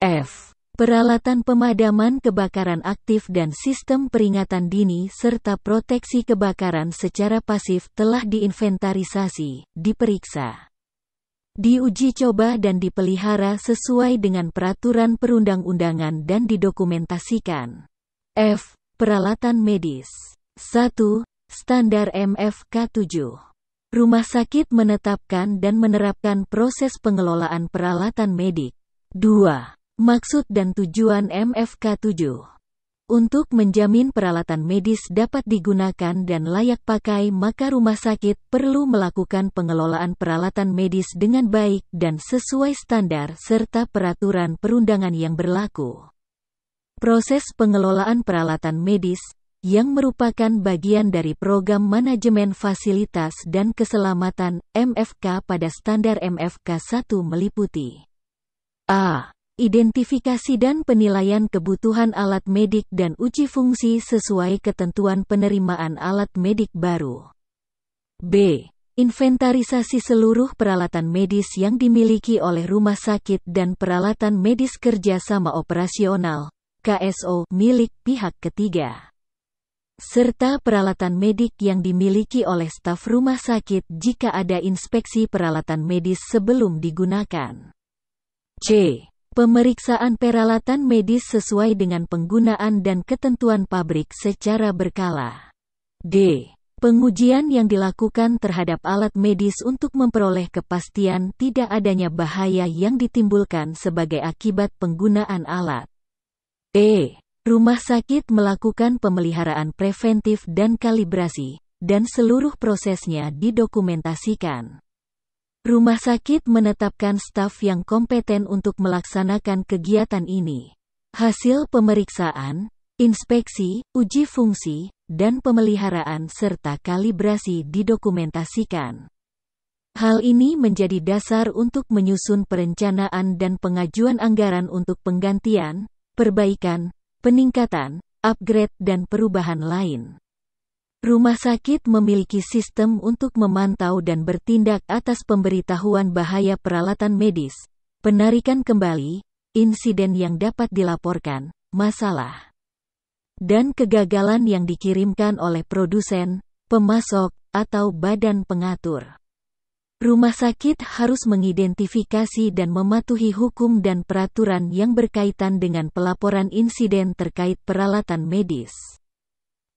Speaker 1: F. Peralatan pemadaman kebakaran aktif dan sistem peringatan dini serta proteksi kebakaran secara pasif telah diinventarisasi, diperiksa diuji coba dan dipelihara sesuai dengan peraturan perundang-undangan dan didokumentasikan. F. Peralatan medis 1. Standar MFK7 Rumah sakit menetapkan dan menerapkan proses pengelolaan peralatan medik. 2. Maksud dan tujuan MFK7 untuk menjamin peralatan medis dapat digunakan dan layak pakai maka rumah sakit perlu melakukan pengelolaan peralatan medis dengan baik dan sesuai standar serta peraturan perundangan yang berlaku. Proses pengelolaan peralatan medis yang merupakan bagian dari program manajemen fasilitas dan keselamatan MFK pada standar MFK 1 meliputi A identifikasi dan penilaian kebutuhan alat medik dan uji fungsi sesuai ketentuan penerimaan alat medik baru. B. Inventarisasi seluruh peralatan medis yang dimiliki oleh rumah sakit dan peralatan medis kerjasama operasional (KSO) milik pihak ketiga, serta peralatan medik yang dimiliki oleh staf rumah sakit jika ada inspeksi peralatan medis sebelum digunakan. C. Pemeriksaan peralatan medis sesuai dengan penggunaan dan ketentuan pabrik secara berkala. D. Pengujian yang dilakukan terhadap alat medis untuk memperoleh kepastian tidak adanya bahaya yang ditimbulkan sebagai akibat penggunaan alat. E. Rumah sakit melakukan pemeliharaan preventif dan kalibrasi, dan seluruh prosesnya didokumentasikan. Rumah sakit menetapkan staf yang kompeten untuk melaksanakan kegiatan ini. Hasil pemeriksaan, inspeksi, uji fungsi, dan pemeliharaan serta kalibrasi didokumentasikan. Hal ini menjadi dasar untuk menyusun perencanaan dan pengajuan anggaran untuk penggantian, perbaikan, peningkatan, upgrade dan perubahan lain. Rumah sakit memiliki sistem untuk memantau dan bertindak atas pemberitahuan bahaya peralatan medis, penarikan kembali, insiden yang dapat dilaporkan, masalah, dan kegagalan yang dikirimkan oleh produsen, pemasok, atau badan pengatur. Rumah sakit harus mengidentifikasi dan mematuhi hukum dan peraturan yang berkaitan dengan pelaporan insiden terkait peralatan medis.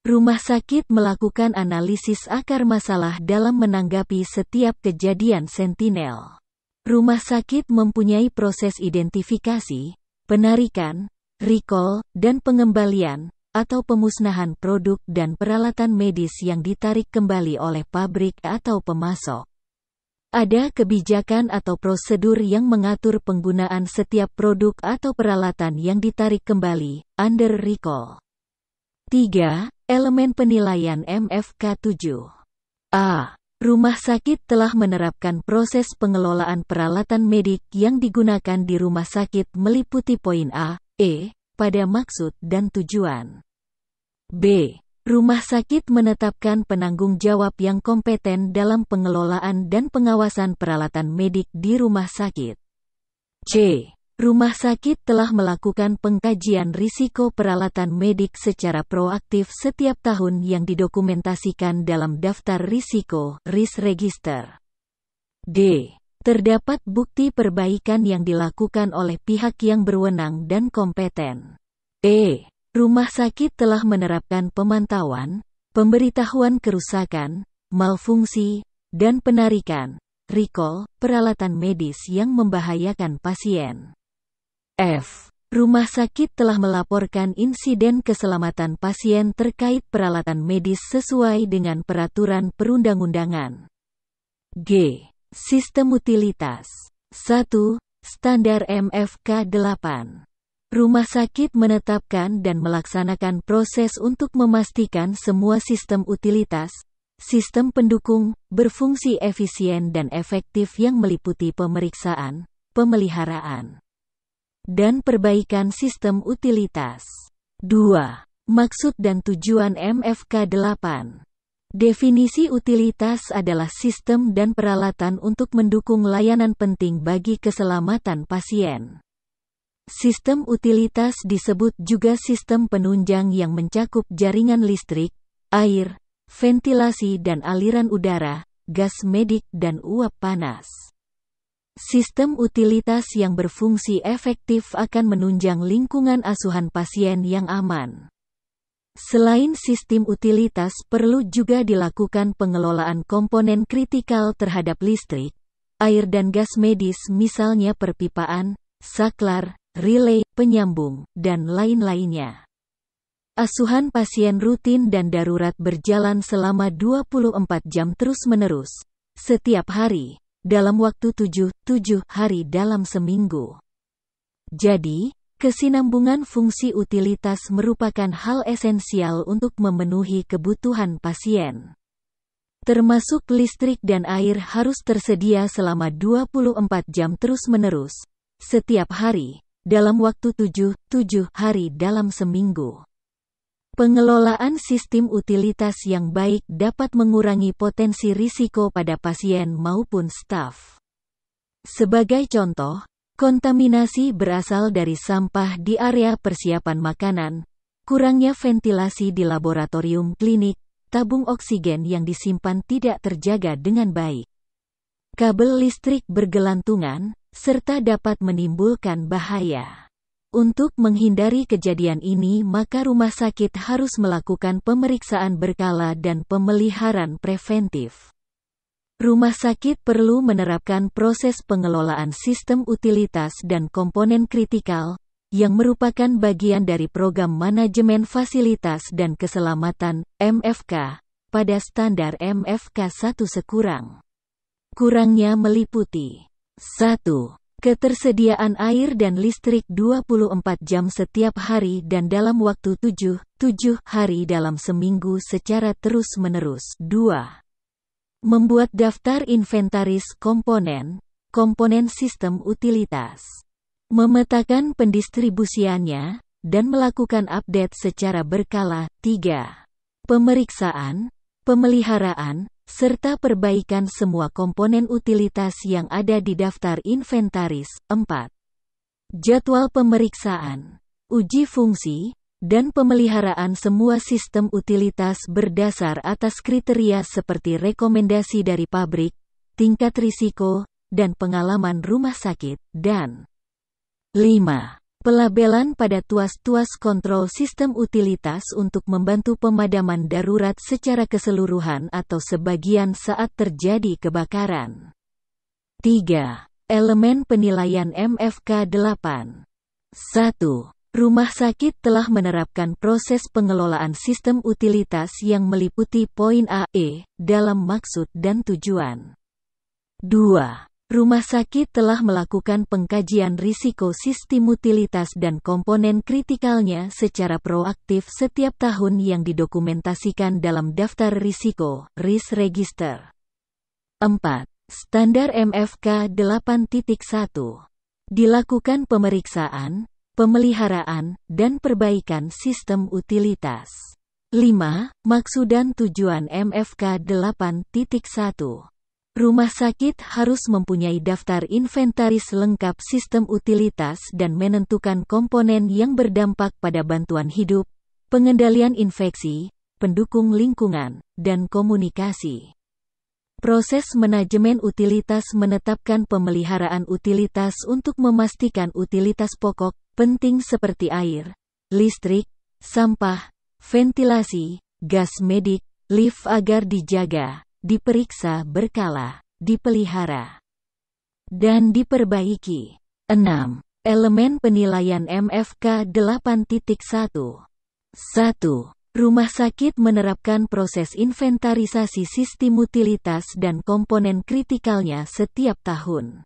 Speaker 1: Rumah sakit melakukan analisis akar masalah dalam menanggapi setiap kejadian sentinel. Rumah sakit mempunyai proses identifikasi, penarikan, recall, dan pengembalian, atau pemusnahan produk dan peralatan medis yang ditarik kembali oleh pabrik atau pemasok. Ada kebijakan atau prosedur yang mengatur penggunaan setiap produk atau peralatan yang ditarik kembali, under recall. 3. Elemen penilaian MFK 7. A. Rumah sakit telah menerapkan proses pengelolaan peralatan medik yang digunakan di rumah sakit meliputi poin A, E, pada maksud dan tujuan. B. Rumah sakit menetapkan penanggung jawab yang kompeten dalam pengelolaan dan pengawasan peralatan medik di rumah sakit. C. Rumah sakit telah melakukan pengkajian risiko peralatan medik secara proaktif setiap tahun yang didokumentasikan dalam daftar risiko (RIS Register). D. Terdapat bukti perbaikan yang dilakukan oleh pihak yang berwenang dan kompeten. E. Rumah sakit telah menerapkan pemantauan, pemberitahuan kerusakan, malfungsi, dan penarikan, recall, peralatan medis yang membahayakan pasien. F. Rumah sakit telah melaporkan insiden keselamatan pasien terkait peralatan medis sesuai dengan peraturan perundang-undangan. G. Sistem utilitas 1. Standar MFK 8. Rumah sakit menetapkan dan melaksanakan proses untuk memastikan semua sistem utilitas, sistem pendukung, berfungsi efisien dan efektif yang meliputi pemeriksaan, pemeliharaan, dan perbaikan sistem utilitas. 2. Maksud dan tujuan MFK 8 Definisi utilitas adalah sistem dan peralatan untuk mendukung layanan penting bagi keselamatan pasien. Sistem utilitas disebut juga sistem penunjang yang mencakup jaringan listrik, air, ventilasi dan aliran udara, gas medik dan uap panas. Sistem utilitas yang berfungsi efektif akan menunjang lingkungan asuhan pasien yang aman. Selain sistem utilitas perlu juga dilakukan pengelolaan komponen kritikal terhadap listrik, air dan gas medis misalnya perpipaan, saklar, relay, penyambung, dan lain-lainnya. Asuhan pasien rutin dan darurat berjalan selama 24 jam terus-menerus, setiap hari dalam waktu tujuh tujuh hari dalam seminggu. Jadi, kesinambungan fungsi utilitas merupakan hal esensial untuk memenuhi kebutuhan pasien. Termasuk listrik dan air harus tersedia selama 24 jam terus-menerus, setiap hari, dalam waktu 7-7 hari dalam seminggu. Pengelolaan sistem utilitas yang baik dapat mengurangi potensi risiko pada pasien maupun staf. Sebagai contoh, kontaminasi berasal dari sampah di area persiapan makanan, kurangnya ventilasi di laboratorium klinik, tabung oksigen yang disimpan tidak terjaga dengan baik. Kabel listrik bergelantungan, serta dapat menimbulkan bahaya. Untuk menghindari kejadian ini maka rumah sakit harus melakukan pemeriksaan berkala dan pemeliharaan preventif. Rumah sakit perlu menerapkan proses pengelolaan sistem utilitas dan komponen kritikal, yang merupakan bagian dari program manajemen fasilitas dan keselamatan (MFK) pada standar MFK 1 sekurang. Kurangnya meliputi 1. Ketersediaan air dan listrik 24 jam setiap hari dan dalam waktu 7, 7 hari dalam seminggu secara terus-menerus. 2. Membuat daftar inventaris komponen, komponen sistem utilitas. Memetakan pendistribusiannya, dan melakukan update secara berkala. 3. Pemeriksaan, pemeliharaan, serta perbaikan semua komponen utilitas yang ada di daftar inventaris. 4. Jadwal pemeriksaan, uji fungsi, dan pemeliharaan semua sistem utilitas berdasar atas kriteria seperti rekomendasi dari pabrik, tingkat risiko, dan pengalaman rumah sakit, dan 5. Pelabelan pada tuas-tuas kontrol sistem utilitas untuk membantu pemadaman darurat secara keseluruhan atau sebagian saat terjadi kebakaran. 3. Elemen penilaian MFK 8. 1. Rumah sakit telah menerapkan proses pengelolaan sistem utilitas yang meliputi poin AE dalam maksud dan tujuan. 2. Rumah sakit telah melakukan pengkajian risiko sistem utilitas dan komponen kritikalnya secara proaktif setiap tahun yang didokumentasikan dalam daftar risiko, Risk Register. 4. Standar MFK 8.1 Dilakukan pemeriksaan, pemeliharaan, dan perbaikan sistem utilitas. 5. Maksud dan tujuan MFK 8.1 Rumah sakit harus mempunyai daftar inventaris lengkap sistem utilitas dan menentukan komponen yang berdampak pada bantuan hidup, pengendalian infeksi, pendukung lingkungan, dan komunikasi. Proses manajemen utilitas menetapkan pemeliharaan utilitas untuk memastikan utilitas pokok penting seperti air, listrik, sampah, ventilasi, gas medik, lift agar dijaga diperiksa berkala, dipelihara, dan diperbaiki. 6. Elemen penilaian MFK 8.1 1. Rumah sakit menerapkan proses inventarisasi sistem utilitas dan komponen kritikalnya setiap tahun.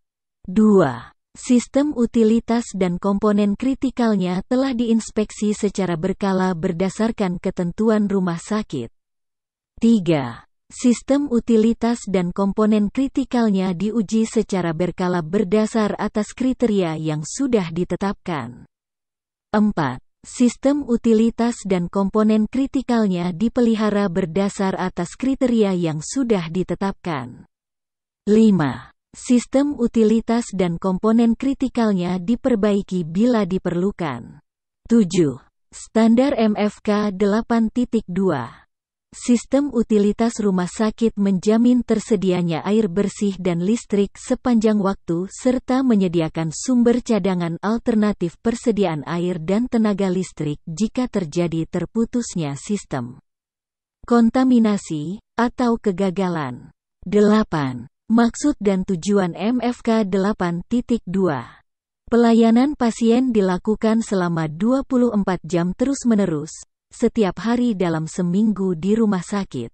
Speaker 1: 2. Sistem utilitas dan komponen kritikalnya telah diinspeksi secara berkala berdasarkan ketentuan rumah sakit. 3. Sistem utilitas dan komponen kritikalnya diuji secara berkala berdasar atas kriteria yang sudah ditetapkan. 4. Sistem utilitas dan komponen kritikalnya dipelihara berdasar atas kriteria yang sudah ditetapkan. 5. Sistem utilitas dan komponen kritikalnya diperbaiki bila diperlukan. 7. Standar MFK 8.2 Sistem utilitas rumah sakit menjamin tersedianya air bersih dan listrik sepanjang waktu serta menyediakan sumber cadangan alternatif persediaan air dan tenaga listrik jika terjadi terputusnya sistem kontaminasi atau kegagalan. 8. Maksud dan tujuan MFK 8.2 Pelayanan pasien dilakukan selama 24 jam terus-menerus, setiap hari dalam seminggu di rumah sakit.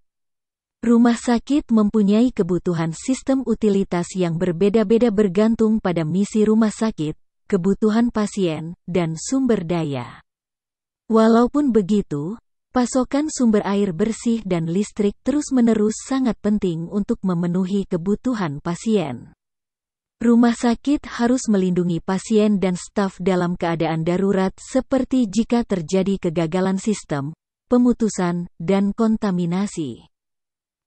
Speaker 1: Rumah sakit mempunyai kebutuhan sistem utilitas yang berbeda-beda bergantung pada misi rumah sakit, kebutuhan pasien, dan sumber daya. Walaupun begitu, pasokan sumber air bersih dan listrik terus-menerus sangat penting untuk memenuhi kebutuhan pasien. Rumah sakit harus melindungi pasien dan staf dalam keadaan darurat seperti jika terjadi kegagalan sistem, pemutusan, dan kontaminasi.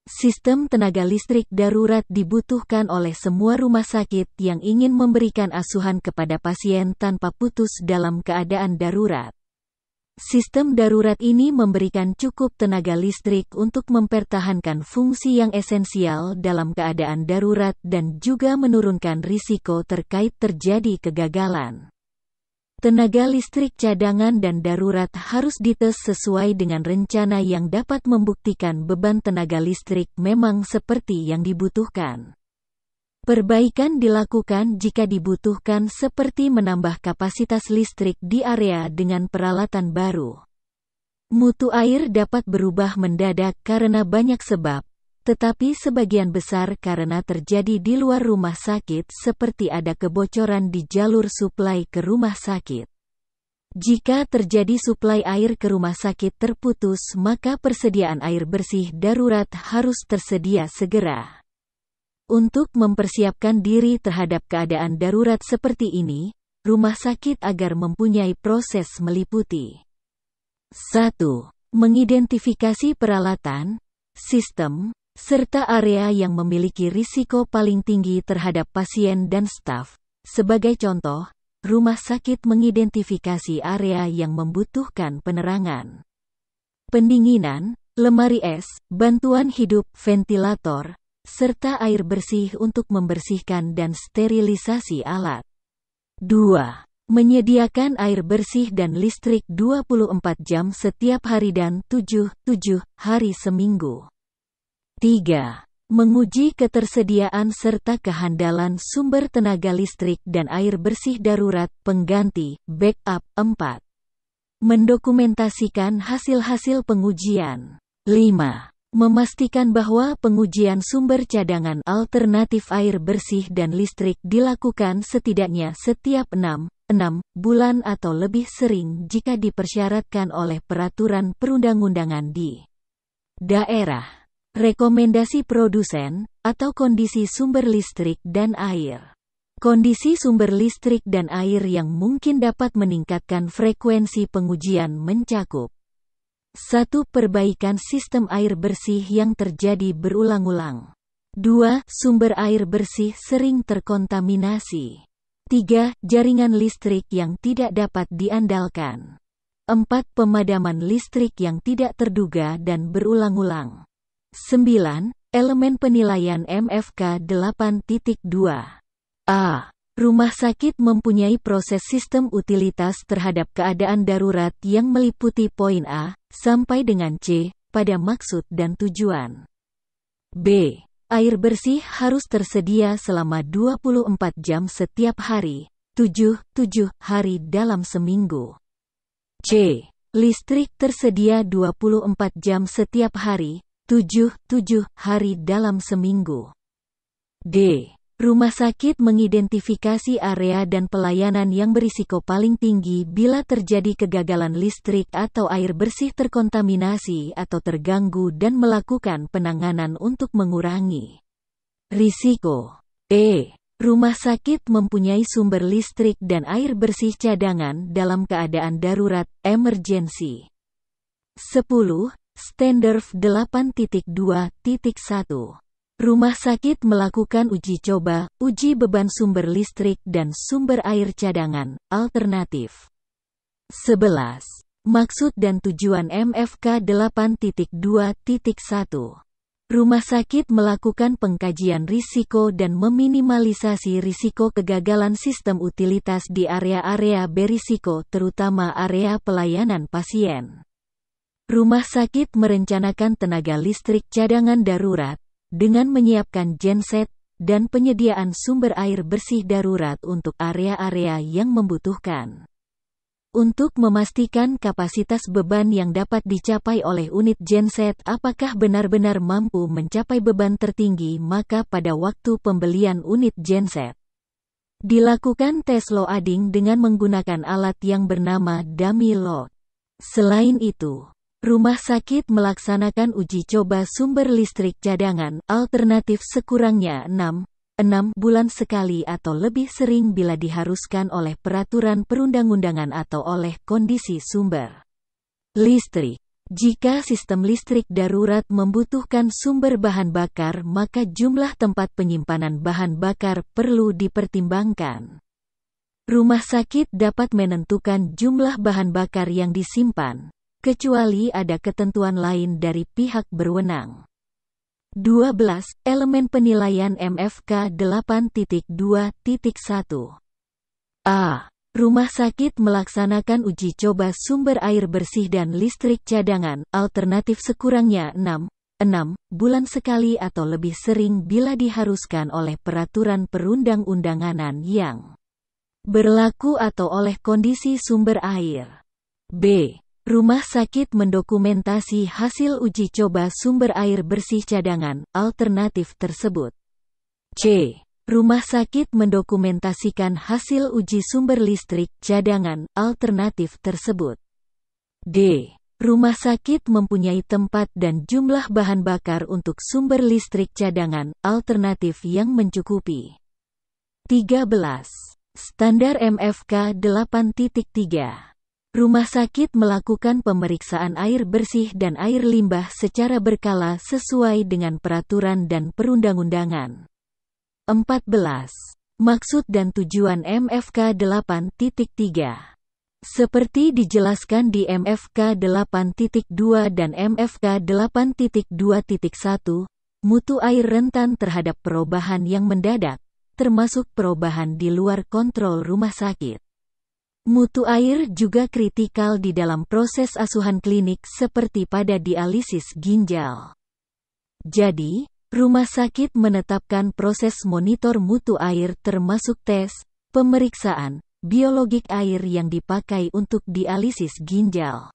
Speaker 1: Sistem tenaga listrik darurat dibutuhkan oleh semua rumah sakit yang ingin memberikan asuhan kepada pasien tanpa putus dalam keadaan darurat. Sistem darurat ini memberikan cukup tenaga listrik untuk mempertahankan fungsi yang esensial dalam keadaan darurat dan juga menurunkan risiko terkait terjadi kegagalan. Tenaga listrik cadangan dan darurat harus dites sesuai dengan rencana yang dapat membuktikan beban tenaga listrik memang seperti yang dibutuhkan. Perbaikan dilakukan jika dibutuhkan seperti menambah kapasitas listrik di area dengan peralatan baru. Mutu air dapat berubah mendadak karena banyak sebab, tetapi sebagian besar karena terjadi di luar rumah sakit seperti ada kebocoran di jalur suplai ke rumah sakit. Jika terjadi suplai air ke rumah sakit terputus maka persediaan air bersih darurat harus tersedia segera. Untuk mempersiapkan diri terhadap keadaan darurat seperti ini, rumah sakit agar mempunyai proses meliputi 1. Mengidentifikasi peralatan, sistem, serta area yang memiliki risiko paling tinggi terhadap pasien dan staf. Sebagai contoh, rumah sakit mengidentifikasi area yang membutuhkan penerangan, pendinginan, lemari es, bantuan hidup, ventilator, serta air bersih untuk membersihkan dan sterilisasi alat. 2. Menyediakan air bersih dan listrik 24 jam setiap hari dan 7-7 hari seminggu. 3. Menguji ketersediaan serta kehandalan sumber tenaga listrik dan air bersih darurat pengganti backup 4. Mendokumentasikan hasil-hasil pengujian. 5 memastikan bahwa pengujian sumber cadangan alternatif air bersih dan listrik dilakukan setidaknya setiap 6, 6 bulan atau lebih sering jika dipersyaratkan oleh peraturan perundang-undangan di daerah, rekomendasi produsen, atau kondisi sumber listrik dan air. Kondisi sumber listrik dan air yang mungkin dapat meningkatkan frekuensi pengujian mencakup 1. Perbaikan sistem air bersih yang terjadi berulang-ulang. 2. Sumber air bersih sering terkontaminasi. 3. Jaringan listrik yang tidak dapat diandalkan. 4. Pemadaman listrik yang tidak terduga dan berulang-ulang. 9. Elemen penilaian MFK 8.2 A. Rumah sakit mempunyai proses sistem utilitas terhadap keadaan darurat yang meliputi poin A, sampai dengan C, pada maksud dan tujuan. B. Air bersih harus tersedia selama 24 jam setiap hari, 7-7 hari dalam seminggu. C. Listrik tersedia 24 jam setiap hari, 7-7 hari dalam seminggu. D. Rumah sakit mengidentifikasi area dan pelayanan yang berisiko paling tinggi bila terjadi kegagalan listrik atau air bersih terkontaminasi atau terganggu dan melakukan penanganan untuk mengurangi risiko. E. Rumah sakit mempunyai sumber listrik dan air bersih cadangan dalam keadaan darurat emergency. 10. Standard 8.2.1 Rumah sakit melakukan uji coba, uji beban sumber listrik dan sumber air cadangan, alternatif. 11. Maksud dan tujuan MFK 8.2.1 Rumah sakit melakukan pengkajian risiko dan meminimalisasi risiko kegagalan sistem utilitas di area-area berisiko terutama area pelayanan pasien. Rumah sakit merencanakan tenaga listrik cadangan darurat, dengan menyiapkan genset dan penyediaan sumber air bersih darurat untuk area-area yang membutuhkan. Untuk memastikan kapasitas beban yang dapat dicapai oleh unit genset apakah benar-benar mampu mencapai beban tertinggi maka pada waktu pembelian unit genset, dilakukan tes loading dengan menggunakan alat yang bernama dummy load. Selain itu, Rumah sakit melaksanakan uji coba sumber listrik cadangan alternatif sekurangnya 6, 6 bulan sekali atau lebih sering bila diharuskan oleh peraturan perundang-undangan atau oleh kondisi sumber listrik. Jika sistem listrik darurat membutuhkan sumber bahan bakar, maka jumlah tempat penyimpanan bahan bakar perlu dipertimbangkan. Rumah sakit dapat menentukan jumlah bahan bakar yang disimpan, kecuali ada ketentuan lain dari pihak berwenang. 12. Elemen penilaian MFK 8.2.1 A. Rumah sakit melaksanakan uji coba sumber air bersih dan listrik cadangan, alternatif sekurangnya 6, 6 bulan sekali atau lebih sering bila diharuskan oleh peraturan perundang-undanganan yang berlaku atau oleh kondisi sumber air. B. Rumah sakit mendokumentasi hasil uji coba sumber air bersih cadangan alternatif tersebut. C. Rumah sakit mendokumentasikan hasil uji sumber listrik cadangan alternatif tersebut. D. Rumah sakit mempunyai tempat dan jumlah bahan bakar untuk sumber listrik cadangan alternatif yang mencukupi. 13. Standar MFK 8.3 Rumah sakit melakukan pemeriksaan air bersih dan air limbah secara berkala sesuai dengan peraturan dan perundang-undangan. 14. Maksud dan tujuan MFK 8.3 Seperti dijelaskan di MFK 8.2 dan MFK 8.2.1, mutu air rentan terhadap perubahan yang mendadak, termasuk perubahan di luar kontrol rumah sakit. Mutu air juga kritikal di dalam proses asuhan klinik seperti pada dialisis ginjal. Jadi, rumah sakit menetapkan proses monitor mutu air termasuk tes, pemeriksaan, biologik air yang dipakai untuk dialisis ginjal.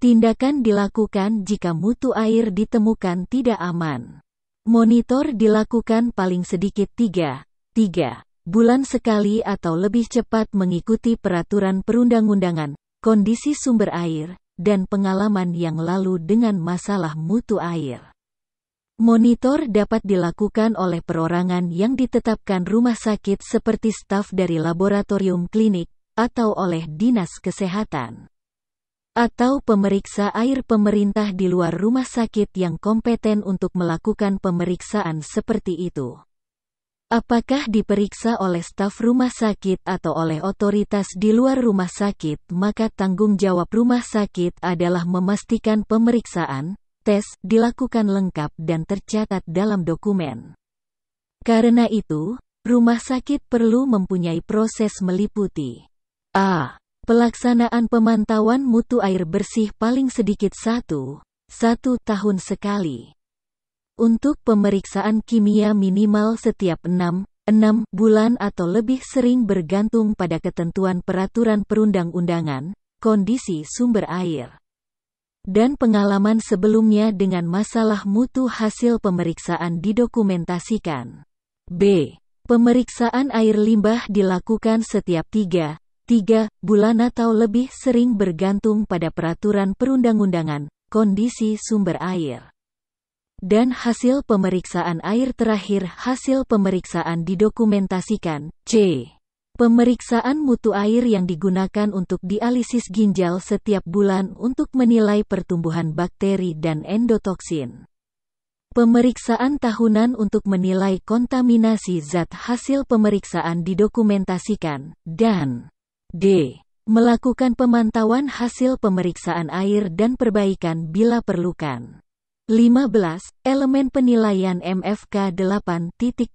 Speaker 1: Tindakan dilakukan jika mutu air ditemukan tidak aman. Monitor dilakukan paling sedikit 3, 3 bulan sekali atau lebih cepat mengikuti peraturan perundang-undangan, kondisi sumber air, dan pengalaman yang lalu dengan masalah mutu air. Monitor dapat dilakukan oleh perorangan yang ditetapkan rumah sakit seperti staf dari laboratorium klinik, atau oleh dinas kesehatan. Atau pemeriksa air pemerintah di luar rumah sakit yang kompeten untuk melakukan pemeriksaan seperti itu. Apakah diperiksa oleh staf rumah sakit atau oleh otoritas di luar rumah sakit, maka tanggung jawab rumah sakit adalah memastikan pemeriksaan, tes, dilakukan lengkap dan tercatat dalam dokumen. Karena itu, rumah sakit perlu mempunyai proses meliputi A. Pelaksanaan pemantauan mutu air bersih paling sedikit satu, satu tahun sekali untuk pemeriksaan kimia minimal setiap 6, 6 bulan atau lebih sering bergantung pada ketentuan peraturan perundang-undangan, kondisi sumber air, dan pengalaman sebelumnya dengan masalah mutu hasil pemeriksaan didokumentasikan. B. Pemeriksaan air limbah dilakukan setiap 3, 3 bulan atau lebih sering bergantung pada peraturan perundang-undangan, kondisi sumber air dan hasil pemeriksaan air terakhir hasil pemeriksaan didokumentasikan. C. Pemeriksaan mutu air yang digunakan untuk dialisis ginjal setiap bulan untuk menilai pertumbuhan bakteri dan endotoksin. Pemeriksaan tahunan untuk menilai kontaminasi zat hasil pemeriksaan didokumentasikan, dan D. Melakukan pemantauan hasil pemeriksaan air dan perbaikan bila perlukan. 15. Elemen penilaian MFK 8.3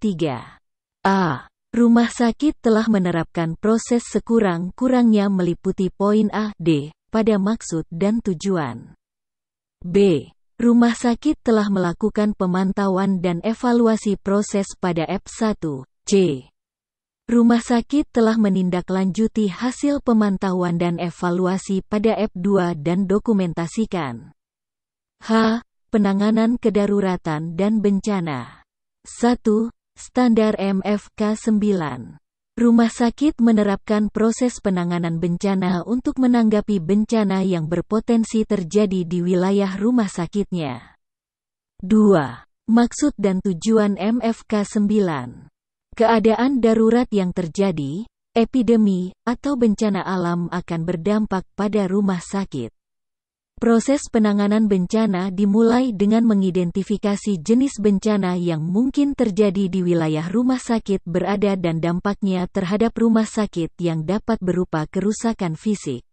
Speaker 1: A. Rumah sakit telah menerapkan proses sekurang-kurangnya meliputi poin A, D, pada maksud dan tujuan. B. Rumah sakit telah melakukan pemantauan dan evaluasi proses pada F1, C. Rumah sakit telah menindaklanjuti hasil pemantauan dan evaluasi pada F2 dan dokumentasikan. H. Penanganan Kedaruratan dan Bencana. 1. Standar MFK 9. Rumah sakit menerapkan proses penanganan bencana untuk menanggapi bencana yang berpotensi terjadi di wilayah rumah sakitnya. 2. Maksud dan tujuan MFK 9. Keadaan darurat yang terjadi, epidemi, atau bencana alam akan berdampak pada rumah sakit. Proses penanganan bencana dimulai dengan mengidentifikasi jenis bencana yang mungkin terjadi di wilayah rumah sakit berada dan dampaknya terhadap rumah sakit yang dapat berupa kerusakan fisik.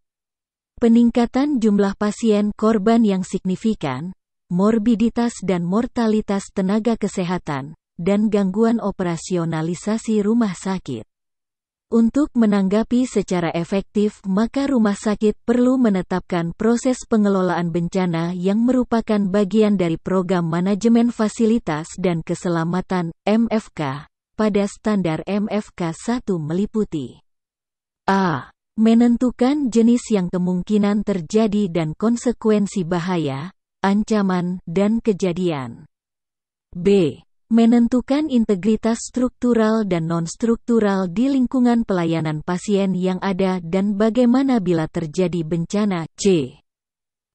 Speaker 1: Peningkatan jumlah pasien korban yang signifikan, morbiditas dan mortalitas tenaga kesehatan, dan gangguan operasionalisasi rumah sakit. Untuk menanggapi secara efektif maka rumah sakit perlu menetapkan proses pengelolaan bencana yang merupakan bagian dari program manajemen fasilitas dan keselamatan MFK pada standar MFK 1 meliputi A. Menentukan jenis yang kemungkinan terjadi dan konsekuensi bahaya, ancaman, dan kejadian. B menentukan integritas struktural dan non-struktural di lingkungan pelayanan pasien yang ada dan bagaimana bila terjadi bencana. C.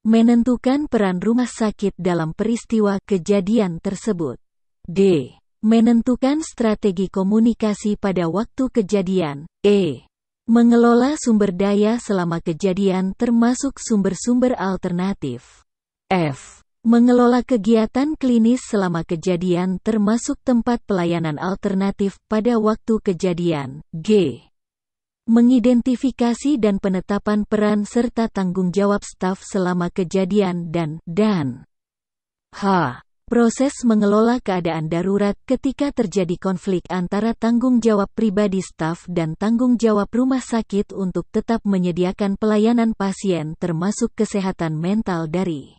Speaker 1: Menentukan peran rumah sakit dalam peristiwa kejadian tersebut. D. Menentukan strategi komunikasi pada waktu kejadian. E. Mengelola sumber daya selama kejadian termasuk sumber-sumber alternatif. F mengelola kegiatan klinis selama kejadian termasuk tempat pelayanan alternatif pada waktu kejadian, g. Mengidentifikasi dan penetapan peran serta tanggung jawab staf selama kejadian dan dan h. Proses mengelola keadaan darurat ketika terjadi konflik antara tanggung jawab pribadi staf dan tanggung jawab rumah sakit untuk tetap menyediakan pelayanan pasien termasuk kesehatan mental dari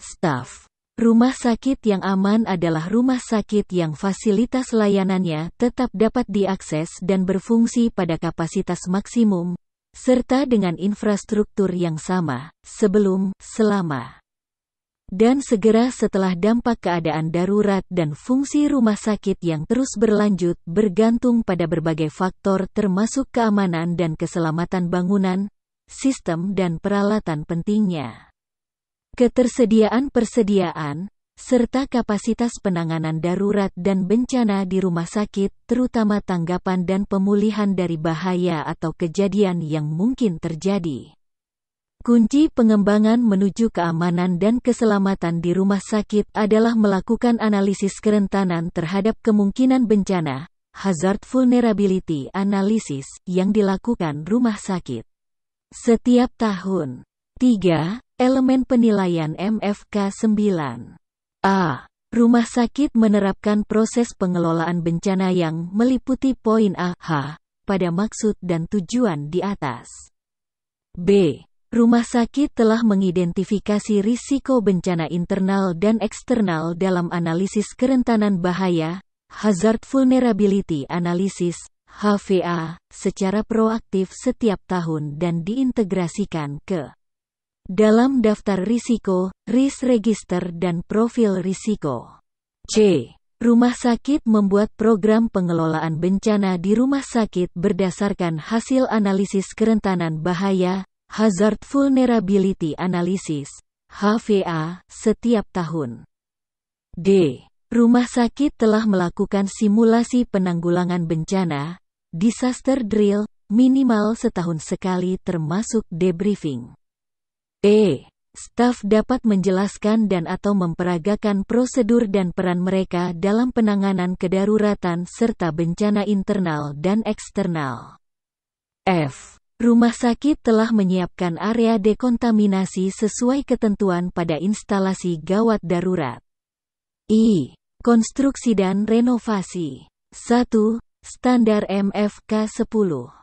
Speaker 1: Staf Rumah sakit yang aman adalah rumah sakit yang fasilitas layanannya tetap dapat diakses dan berfungsi pada kapasitas maksimum, serta dengan infrastruktur yang sama, sebelum, selama, dan segera setelah dampak keadaan darurat dan fungsi rumah sakit yang terus berlanjut bergantung pada berbagai faktor termasuk keamanan dan keselamatan bangunan, sistem dan peralatan pentingnya ketersediaan-persediaan, serta kapasitas penanganan darurat dan bencana di rumah sakit, terutama tanggapan dan pemulihan dari bahaya atau kejadian yang mungkin terjadi. Kunci pengembangan menuju keamanan dan keselamatan di rumah sakit adalah melakukan analisis kerentanan terhadap kemungkinan bencana, hazard vulnerability analysis, yang dilakukan rumah sakit. Setiap tahun. 3. Elemen penilaian MFK 9. A. Rumah sakit menerapkan proses pengelolaan bencana yang meliputi poin A, H, pada maksud dan tujuan di atas. B. Rumah sakit telah mengidentifikasi risiko bencana internal dan eksternal dalam analisis kerentanan bahaya, Hazard Vulnerability Analysis, HVA, secara proaktif setiap tahun dan diintegrasikan ke dalam daftar risiko, risk register dan profil risiko. C. Rumah sakit membuat program pengelolaan bencana di rumah sakit berdasarkan hasil analisis kerentanan bahaya, Hazard Vulnerability Analysis, HVA, setiap tahun. D. Rumah sakit telah melakukan simulasi penanggulangan bencana, disaster drill, minimal setahun sekali termasuk debriefing. T. E. Staf dapat menjelaskan dan atau memperagakan prosedur dan peran mereka dalam penanganan kedaruratan serta bencana internal dan eksternal. F. Rumah sakit telah menyiapkan area dekontaminasi sesuai ketentuan pada instalasi gawat darurat. I. Konstruksi dan renovasi. 1. Standar MFK 10.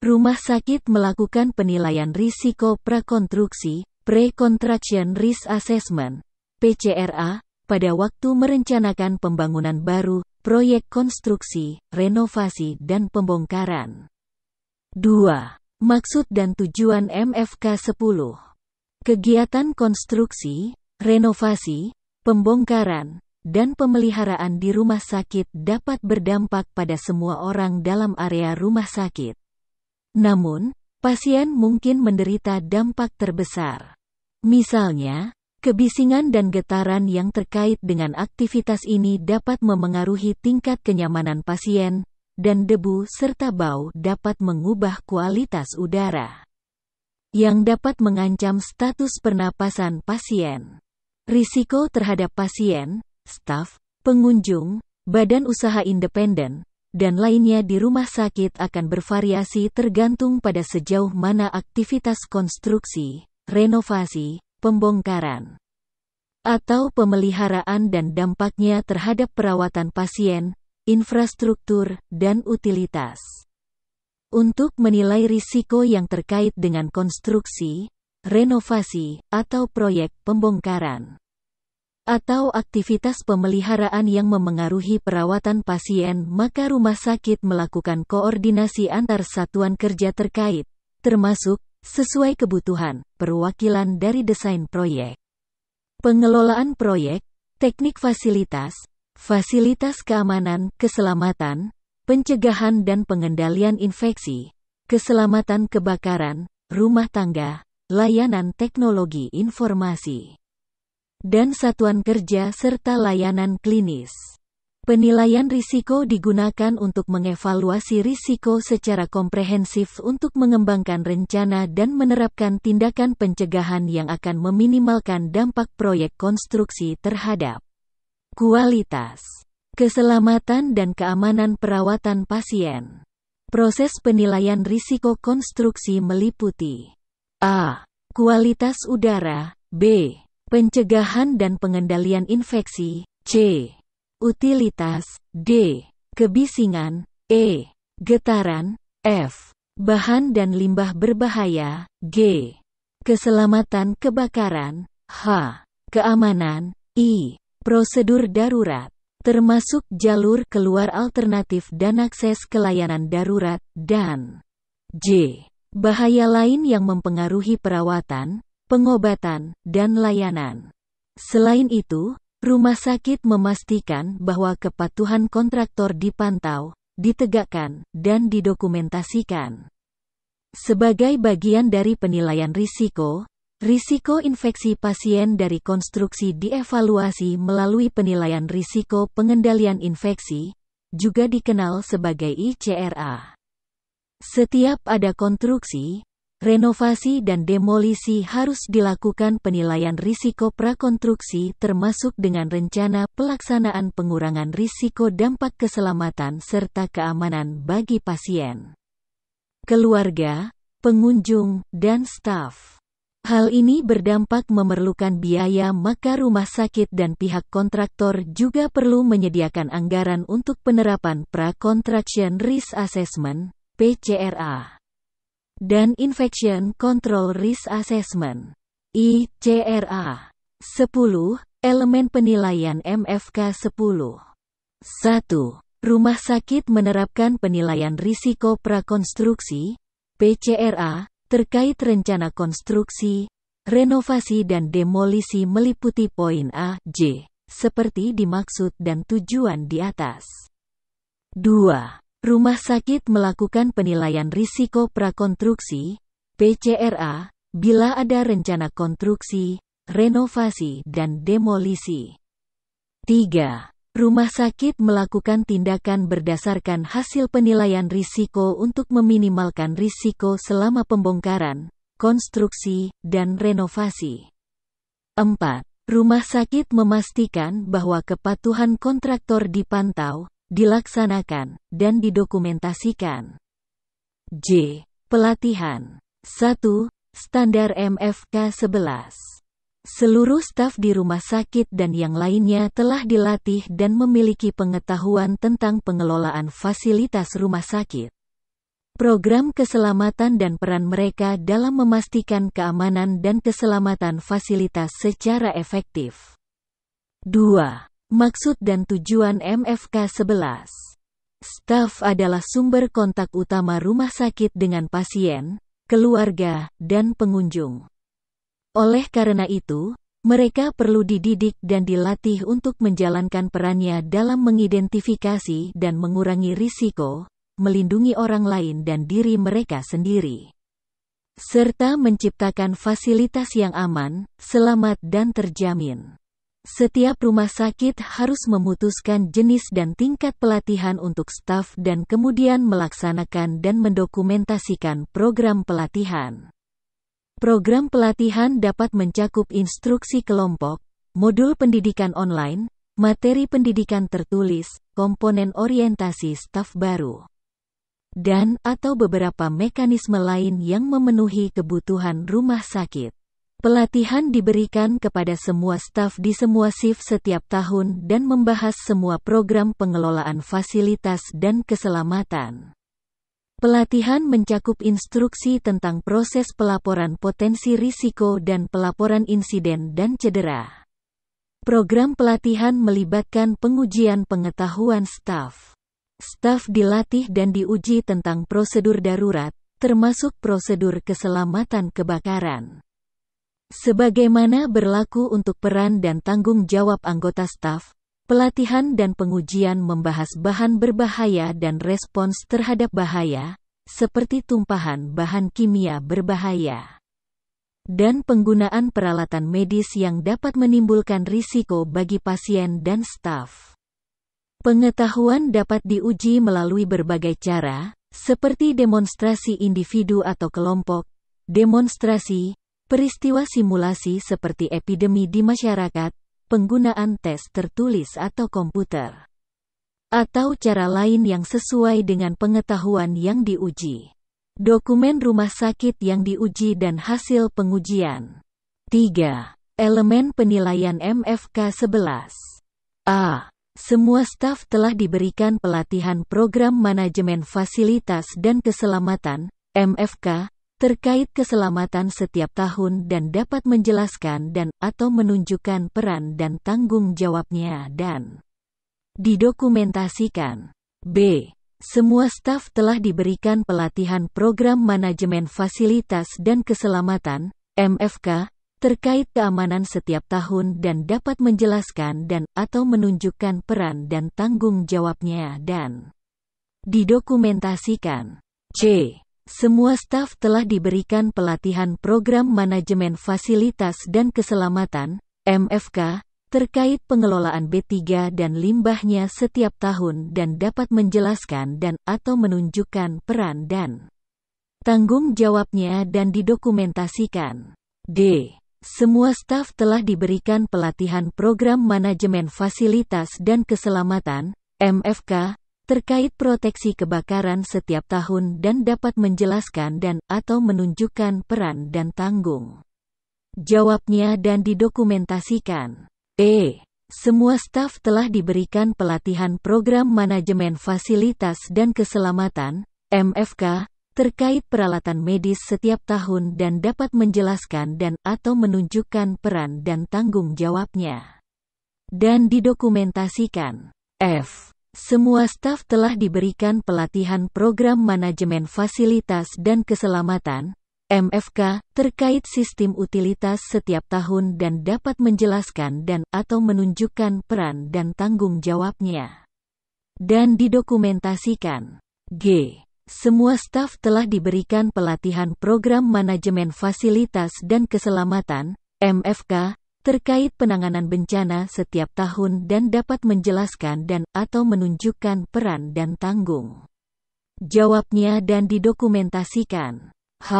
Speaker 1: Rumah sakit melakukan penilaian risiko prakonstruksi, pre construction risk assessment, PCRA, pada waktu merencanakan pembangunan baru, proyek konstruksi, renovasi dan pembongkaran. 2. Maksud dan tujuan MFK 10. Kegiatan konstruksi, renovasi, pembongkaran, dan pemeliharaan di rumah sakit dapat berdampak pada semua orang dalam area rumah sakit. Namun, pasien mungkin menderita dampak terbesar. Misalnya, kebisingan dan getaran yang terkait dengan aktivitas ini dapat memengaruhi tingkat kenyamanan pasien, dan debu serta bau dapat mengubah kualitas udara yang dapat mengancam status pernapasan pasien. Risiko terhadap pasien, staf, pengunjung, badan usaha independen, dan lainnya di rumah sakit akan bervariasi tergantung pada sejauh mana aktivitas konstruksi, renovasi, pembongkaran, atau pemeliharaan dan dampaknya terhadap perawatan pasien, infrastruktur, dan utilitas. Untuk menilai risiko yang terkait dengan konstruksi, renovasi, atau proyek pembongkaran atau aktivitas pemeliharaan yang memengaruhi perawatan pasien, maka rumah sakit melakukan koordinasi antar satuan kerja terkait, termasuk sesuai kebutuhan, perwakilan dari desain proyek, pengelolaan proyek, teknik fasilitas, fasilitas keamanan, keselamatan, pencegahan dan pengendalian infeksi, keselamatan kebakaran, rumah tangga, layanan teknologi informasi dan satuan kerja serta layanan klinis. Penilaian risiko digunakan untuk mengevaluasi risiko secara komprehensif untuk mengembangkan rencana dan menerapkan tindakan pencegahan yang akan meminimalkan dampak proyek konstruksi terhadap kualitas, keselamatan dan keamanan perawatan pasien. Proses penilaian risiko konstruksi meliputi A. Kualitas udara B. Pencegahan dan pengendalian infeksi. C. Utilitas. D. Kebisingan. E. Getaran. F. Bahan dan limbah berbahaya. G. Keselamatan kebakaran. H. Keamanan. I. Prosedur darurat. Termasuk jalur keluar alternatif dan akses ke layanan darurat, dan J. Bahaya lain yang mempengaruhi perawatan, pengobatan, dan layanan. Selain itu, rumah sakit memastikan bahwa kepatuhan kontraktor dipantau, ditegakkan, dan didokumentasikan. Sebagai bagian dari penilaian risiko, risiko infeksi pasien dari konstruksi dievaluasi melalui penilaian risiko pengendalian infeksi, juga dikenal sebagai ICRA. Setiap ada konstruksi, Renovasi dan demolisi harus dilakukan penilaian risiko prakonstruksi termasuk dengan rencana pelaksanaan pengurangan risiko dampak keselamatan serta keamanan bagi pasien, keluarga, pengunjung, dan staf. Hal ini berdampak memerlukan biaya maka rumah sakit dan pihak kontraktor juga perlu menyediakan anggaran untuk penerapan Pra-Contraction Risk Assessment, PCRA dan Infection Control Risk Assessment ICRA 10 Elemen penilaian MFK 10 1. Rumah sakit menerapkan penilaian risiko prakonstruksi PCRA terkait rencana konstruksi, renovasi dan demolisi meliputi poin A, J, seperti dimaksud dan tujuan di atas. 2. Rumah sakit melakukan penilaian risiko prakonstruksi (PCRA) bila ada rencana konstruksi, renovasi dan demolisi. 3. Rumah sakit melakukan tindakan berdasarkan hasil penilaian risiko untuk meminimalkan risiko selama pembongkaran, konstruksi, dan renovasi. 4. Rumah sakit memastikan bahwa kepatuhan kontraktor dipantau, dilaksanakan, dan didokumentasikan. J. Pelatihan 1. Standar MFK 11 Seluruh staf di rumah sakit dan yang lainnya telah dilatih dan memiliki pengetahuan tentang pengelolaan fasilitas rumah sakit. Program keselamatan dan peran mereka dalam memastikan keamanan dan keselamatan fasilitas secara efektif. 2. Maksud dan tujuan MFK 11 Staf adalah sumber kontak utama rumah sakit dengan pasien, keluarga, dan pengunjung. Oleh karena itu, mereka perlu dididik dan dilatih untuk menjalankan perannya dalam mengidentifikasi dan mengurangi risiko, melindungi orang lain dan diri mereka sendiri. Serta menciptakan fasilitas yang aman, selamat dan terjamin. Setiap rumah sakit harus memutuskan jenis dan tingkat pelatihan untuk staf dan kemudian melaksanakan dan mendokumentasikan program pelatihan. Program pelatihan dapat mencakup instruksi kelompok, modul pendidikan online, materi pendidikan tertulis, komponen orientasi staf baru, dan atau beberapa mekanisme lain yang memenuhi kebutuhan rumah sakit. Pelatihan diberikan kepada semua staf di semua shift setiap tahun dan membahas semua program pengelolaan fasilitas dan keselamatan. Pelatihan mencakup instruksi tentang proses pelaporan potensi risiko dan pelaporan insiden dan cedera. Program pelatihan melibatkan pengujian pengetahuan staf. Staf dilatih dan diuji tentang prosedur darurat, termasuk prosedur keselamatan kebakaran. Sebagaimana berlaku untuk peran dan tanggung jawab anggota staf, pelatihan dan pengujian membahas bahan berbahaya dan respons terhadap bahaya, seperti tumpahan bahan kimia berbahaya dan penggunaan peralatan medis yang dapat menimbulkan risiko bagi pasien dan staf. Pengetahuan dapat diuji melalui berbagai cara, seperti demonstrasi individu atau kelompok, demonstrasi, Peristiwa simulasi seperti epidemi di masyarakat, penggunaan tes tertulis atau komputer, atau cara lain yang sesuai dengan pengetahuan yang diuji. Dokumen rumah sakit yang diuji dan hasil pengujian. 3. Elemen penilaian MFK 11. A. Semua staf telah diberikan pelatihan program manajemen fasilitas dan keselamatan, MFK, terkait keselamatan setiap tahun dan dapat menjelaskan dan atau menunjukkan peran dan tanggung jawabnya dan didokumentasikan. B. Semua staf telah diberikan pelatihan program manajemen fasilitas dan keselamatan (MFK) terkait keamanan setiap tahun dan dapat menjelaskan dan atau menunjukkan peran dan tanggung jawabnya dan didokumentasikan. C. Semua staf telah diberikan pelatihan program manajemen fasilitas dan keselamatan (MFK) terkait pengelolaan B3 dan limbahnya setiap tahun dan dapat menjelaskan dan atau menunjukkan peran dan tanggung jawabnya dan didokumentasikan. D. Semua staf telah diberikan pelatihan program manajemen fasilitas dan keselamatan (MFK) terkait proteksi kebakaran setiap tahun dan dapat menjelaskan dan atau menunjukkan peran dan tanggung jawabnya dan didokumentasikan. E. Semua staf telah diberikan pelatihan program manajemen fasilitas dan keselamatan (MFK) terkait peralatan medis setiap tahun dan dapat menjelaskan dan atau menunjukkan peran dan tanggung jawabnya dan didokumentasikan. F. Semua staf telah diberikan pelatihan program manajemen fasilitas dan keselamatan MFK terkait sistem utilitas setiap tahun dan dapat menjelaskan dan atau menunjukkan peran dan tanggung jawabnya dan didokumentasikan. G. Semua staf telah diberikan pelatihan program manajemen fasilitas dan keselamatan MFK terkait penanganan bencana setiap tahun dan dapat menjelaskan dan atau menunjukkan peran dan tanggung jawabnya dan didokumentasikan. H.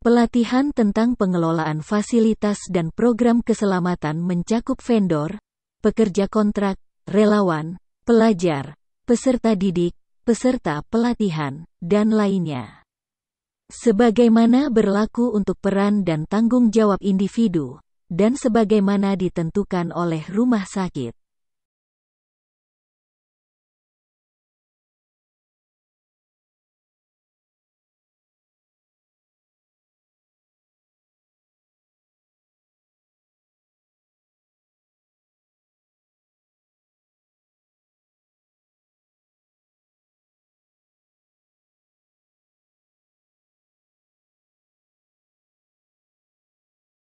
Speaker 1: Pelatihan tentang pengelolaan fasilitas dan program keselamatan mencakup vendor, pekerja kontrak, relawan, pelajar, peserta didik, peserta pelatihan, dan lainnya. Sebagaimana berlaku untuk peran dan tanggung jawab individu, dan sebagaimana ditentukan oleh rumah sakit.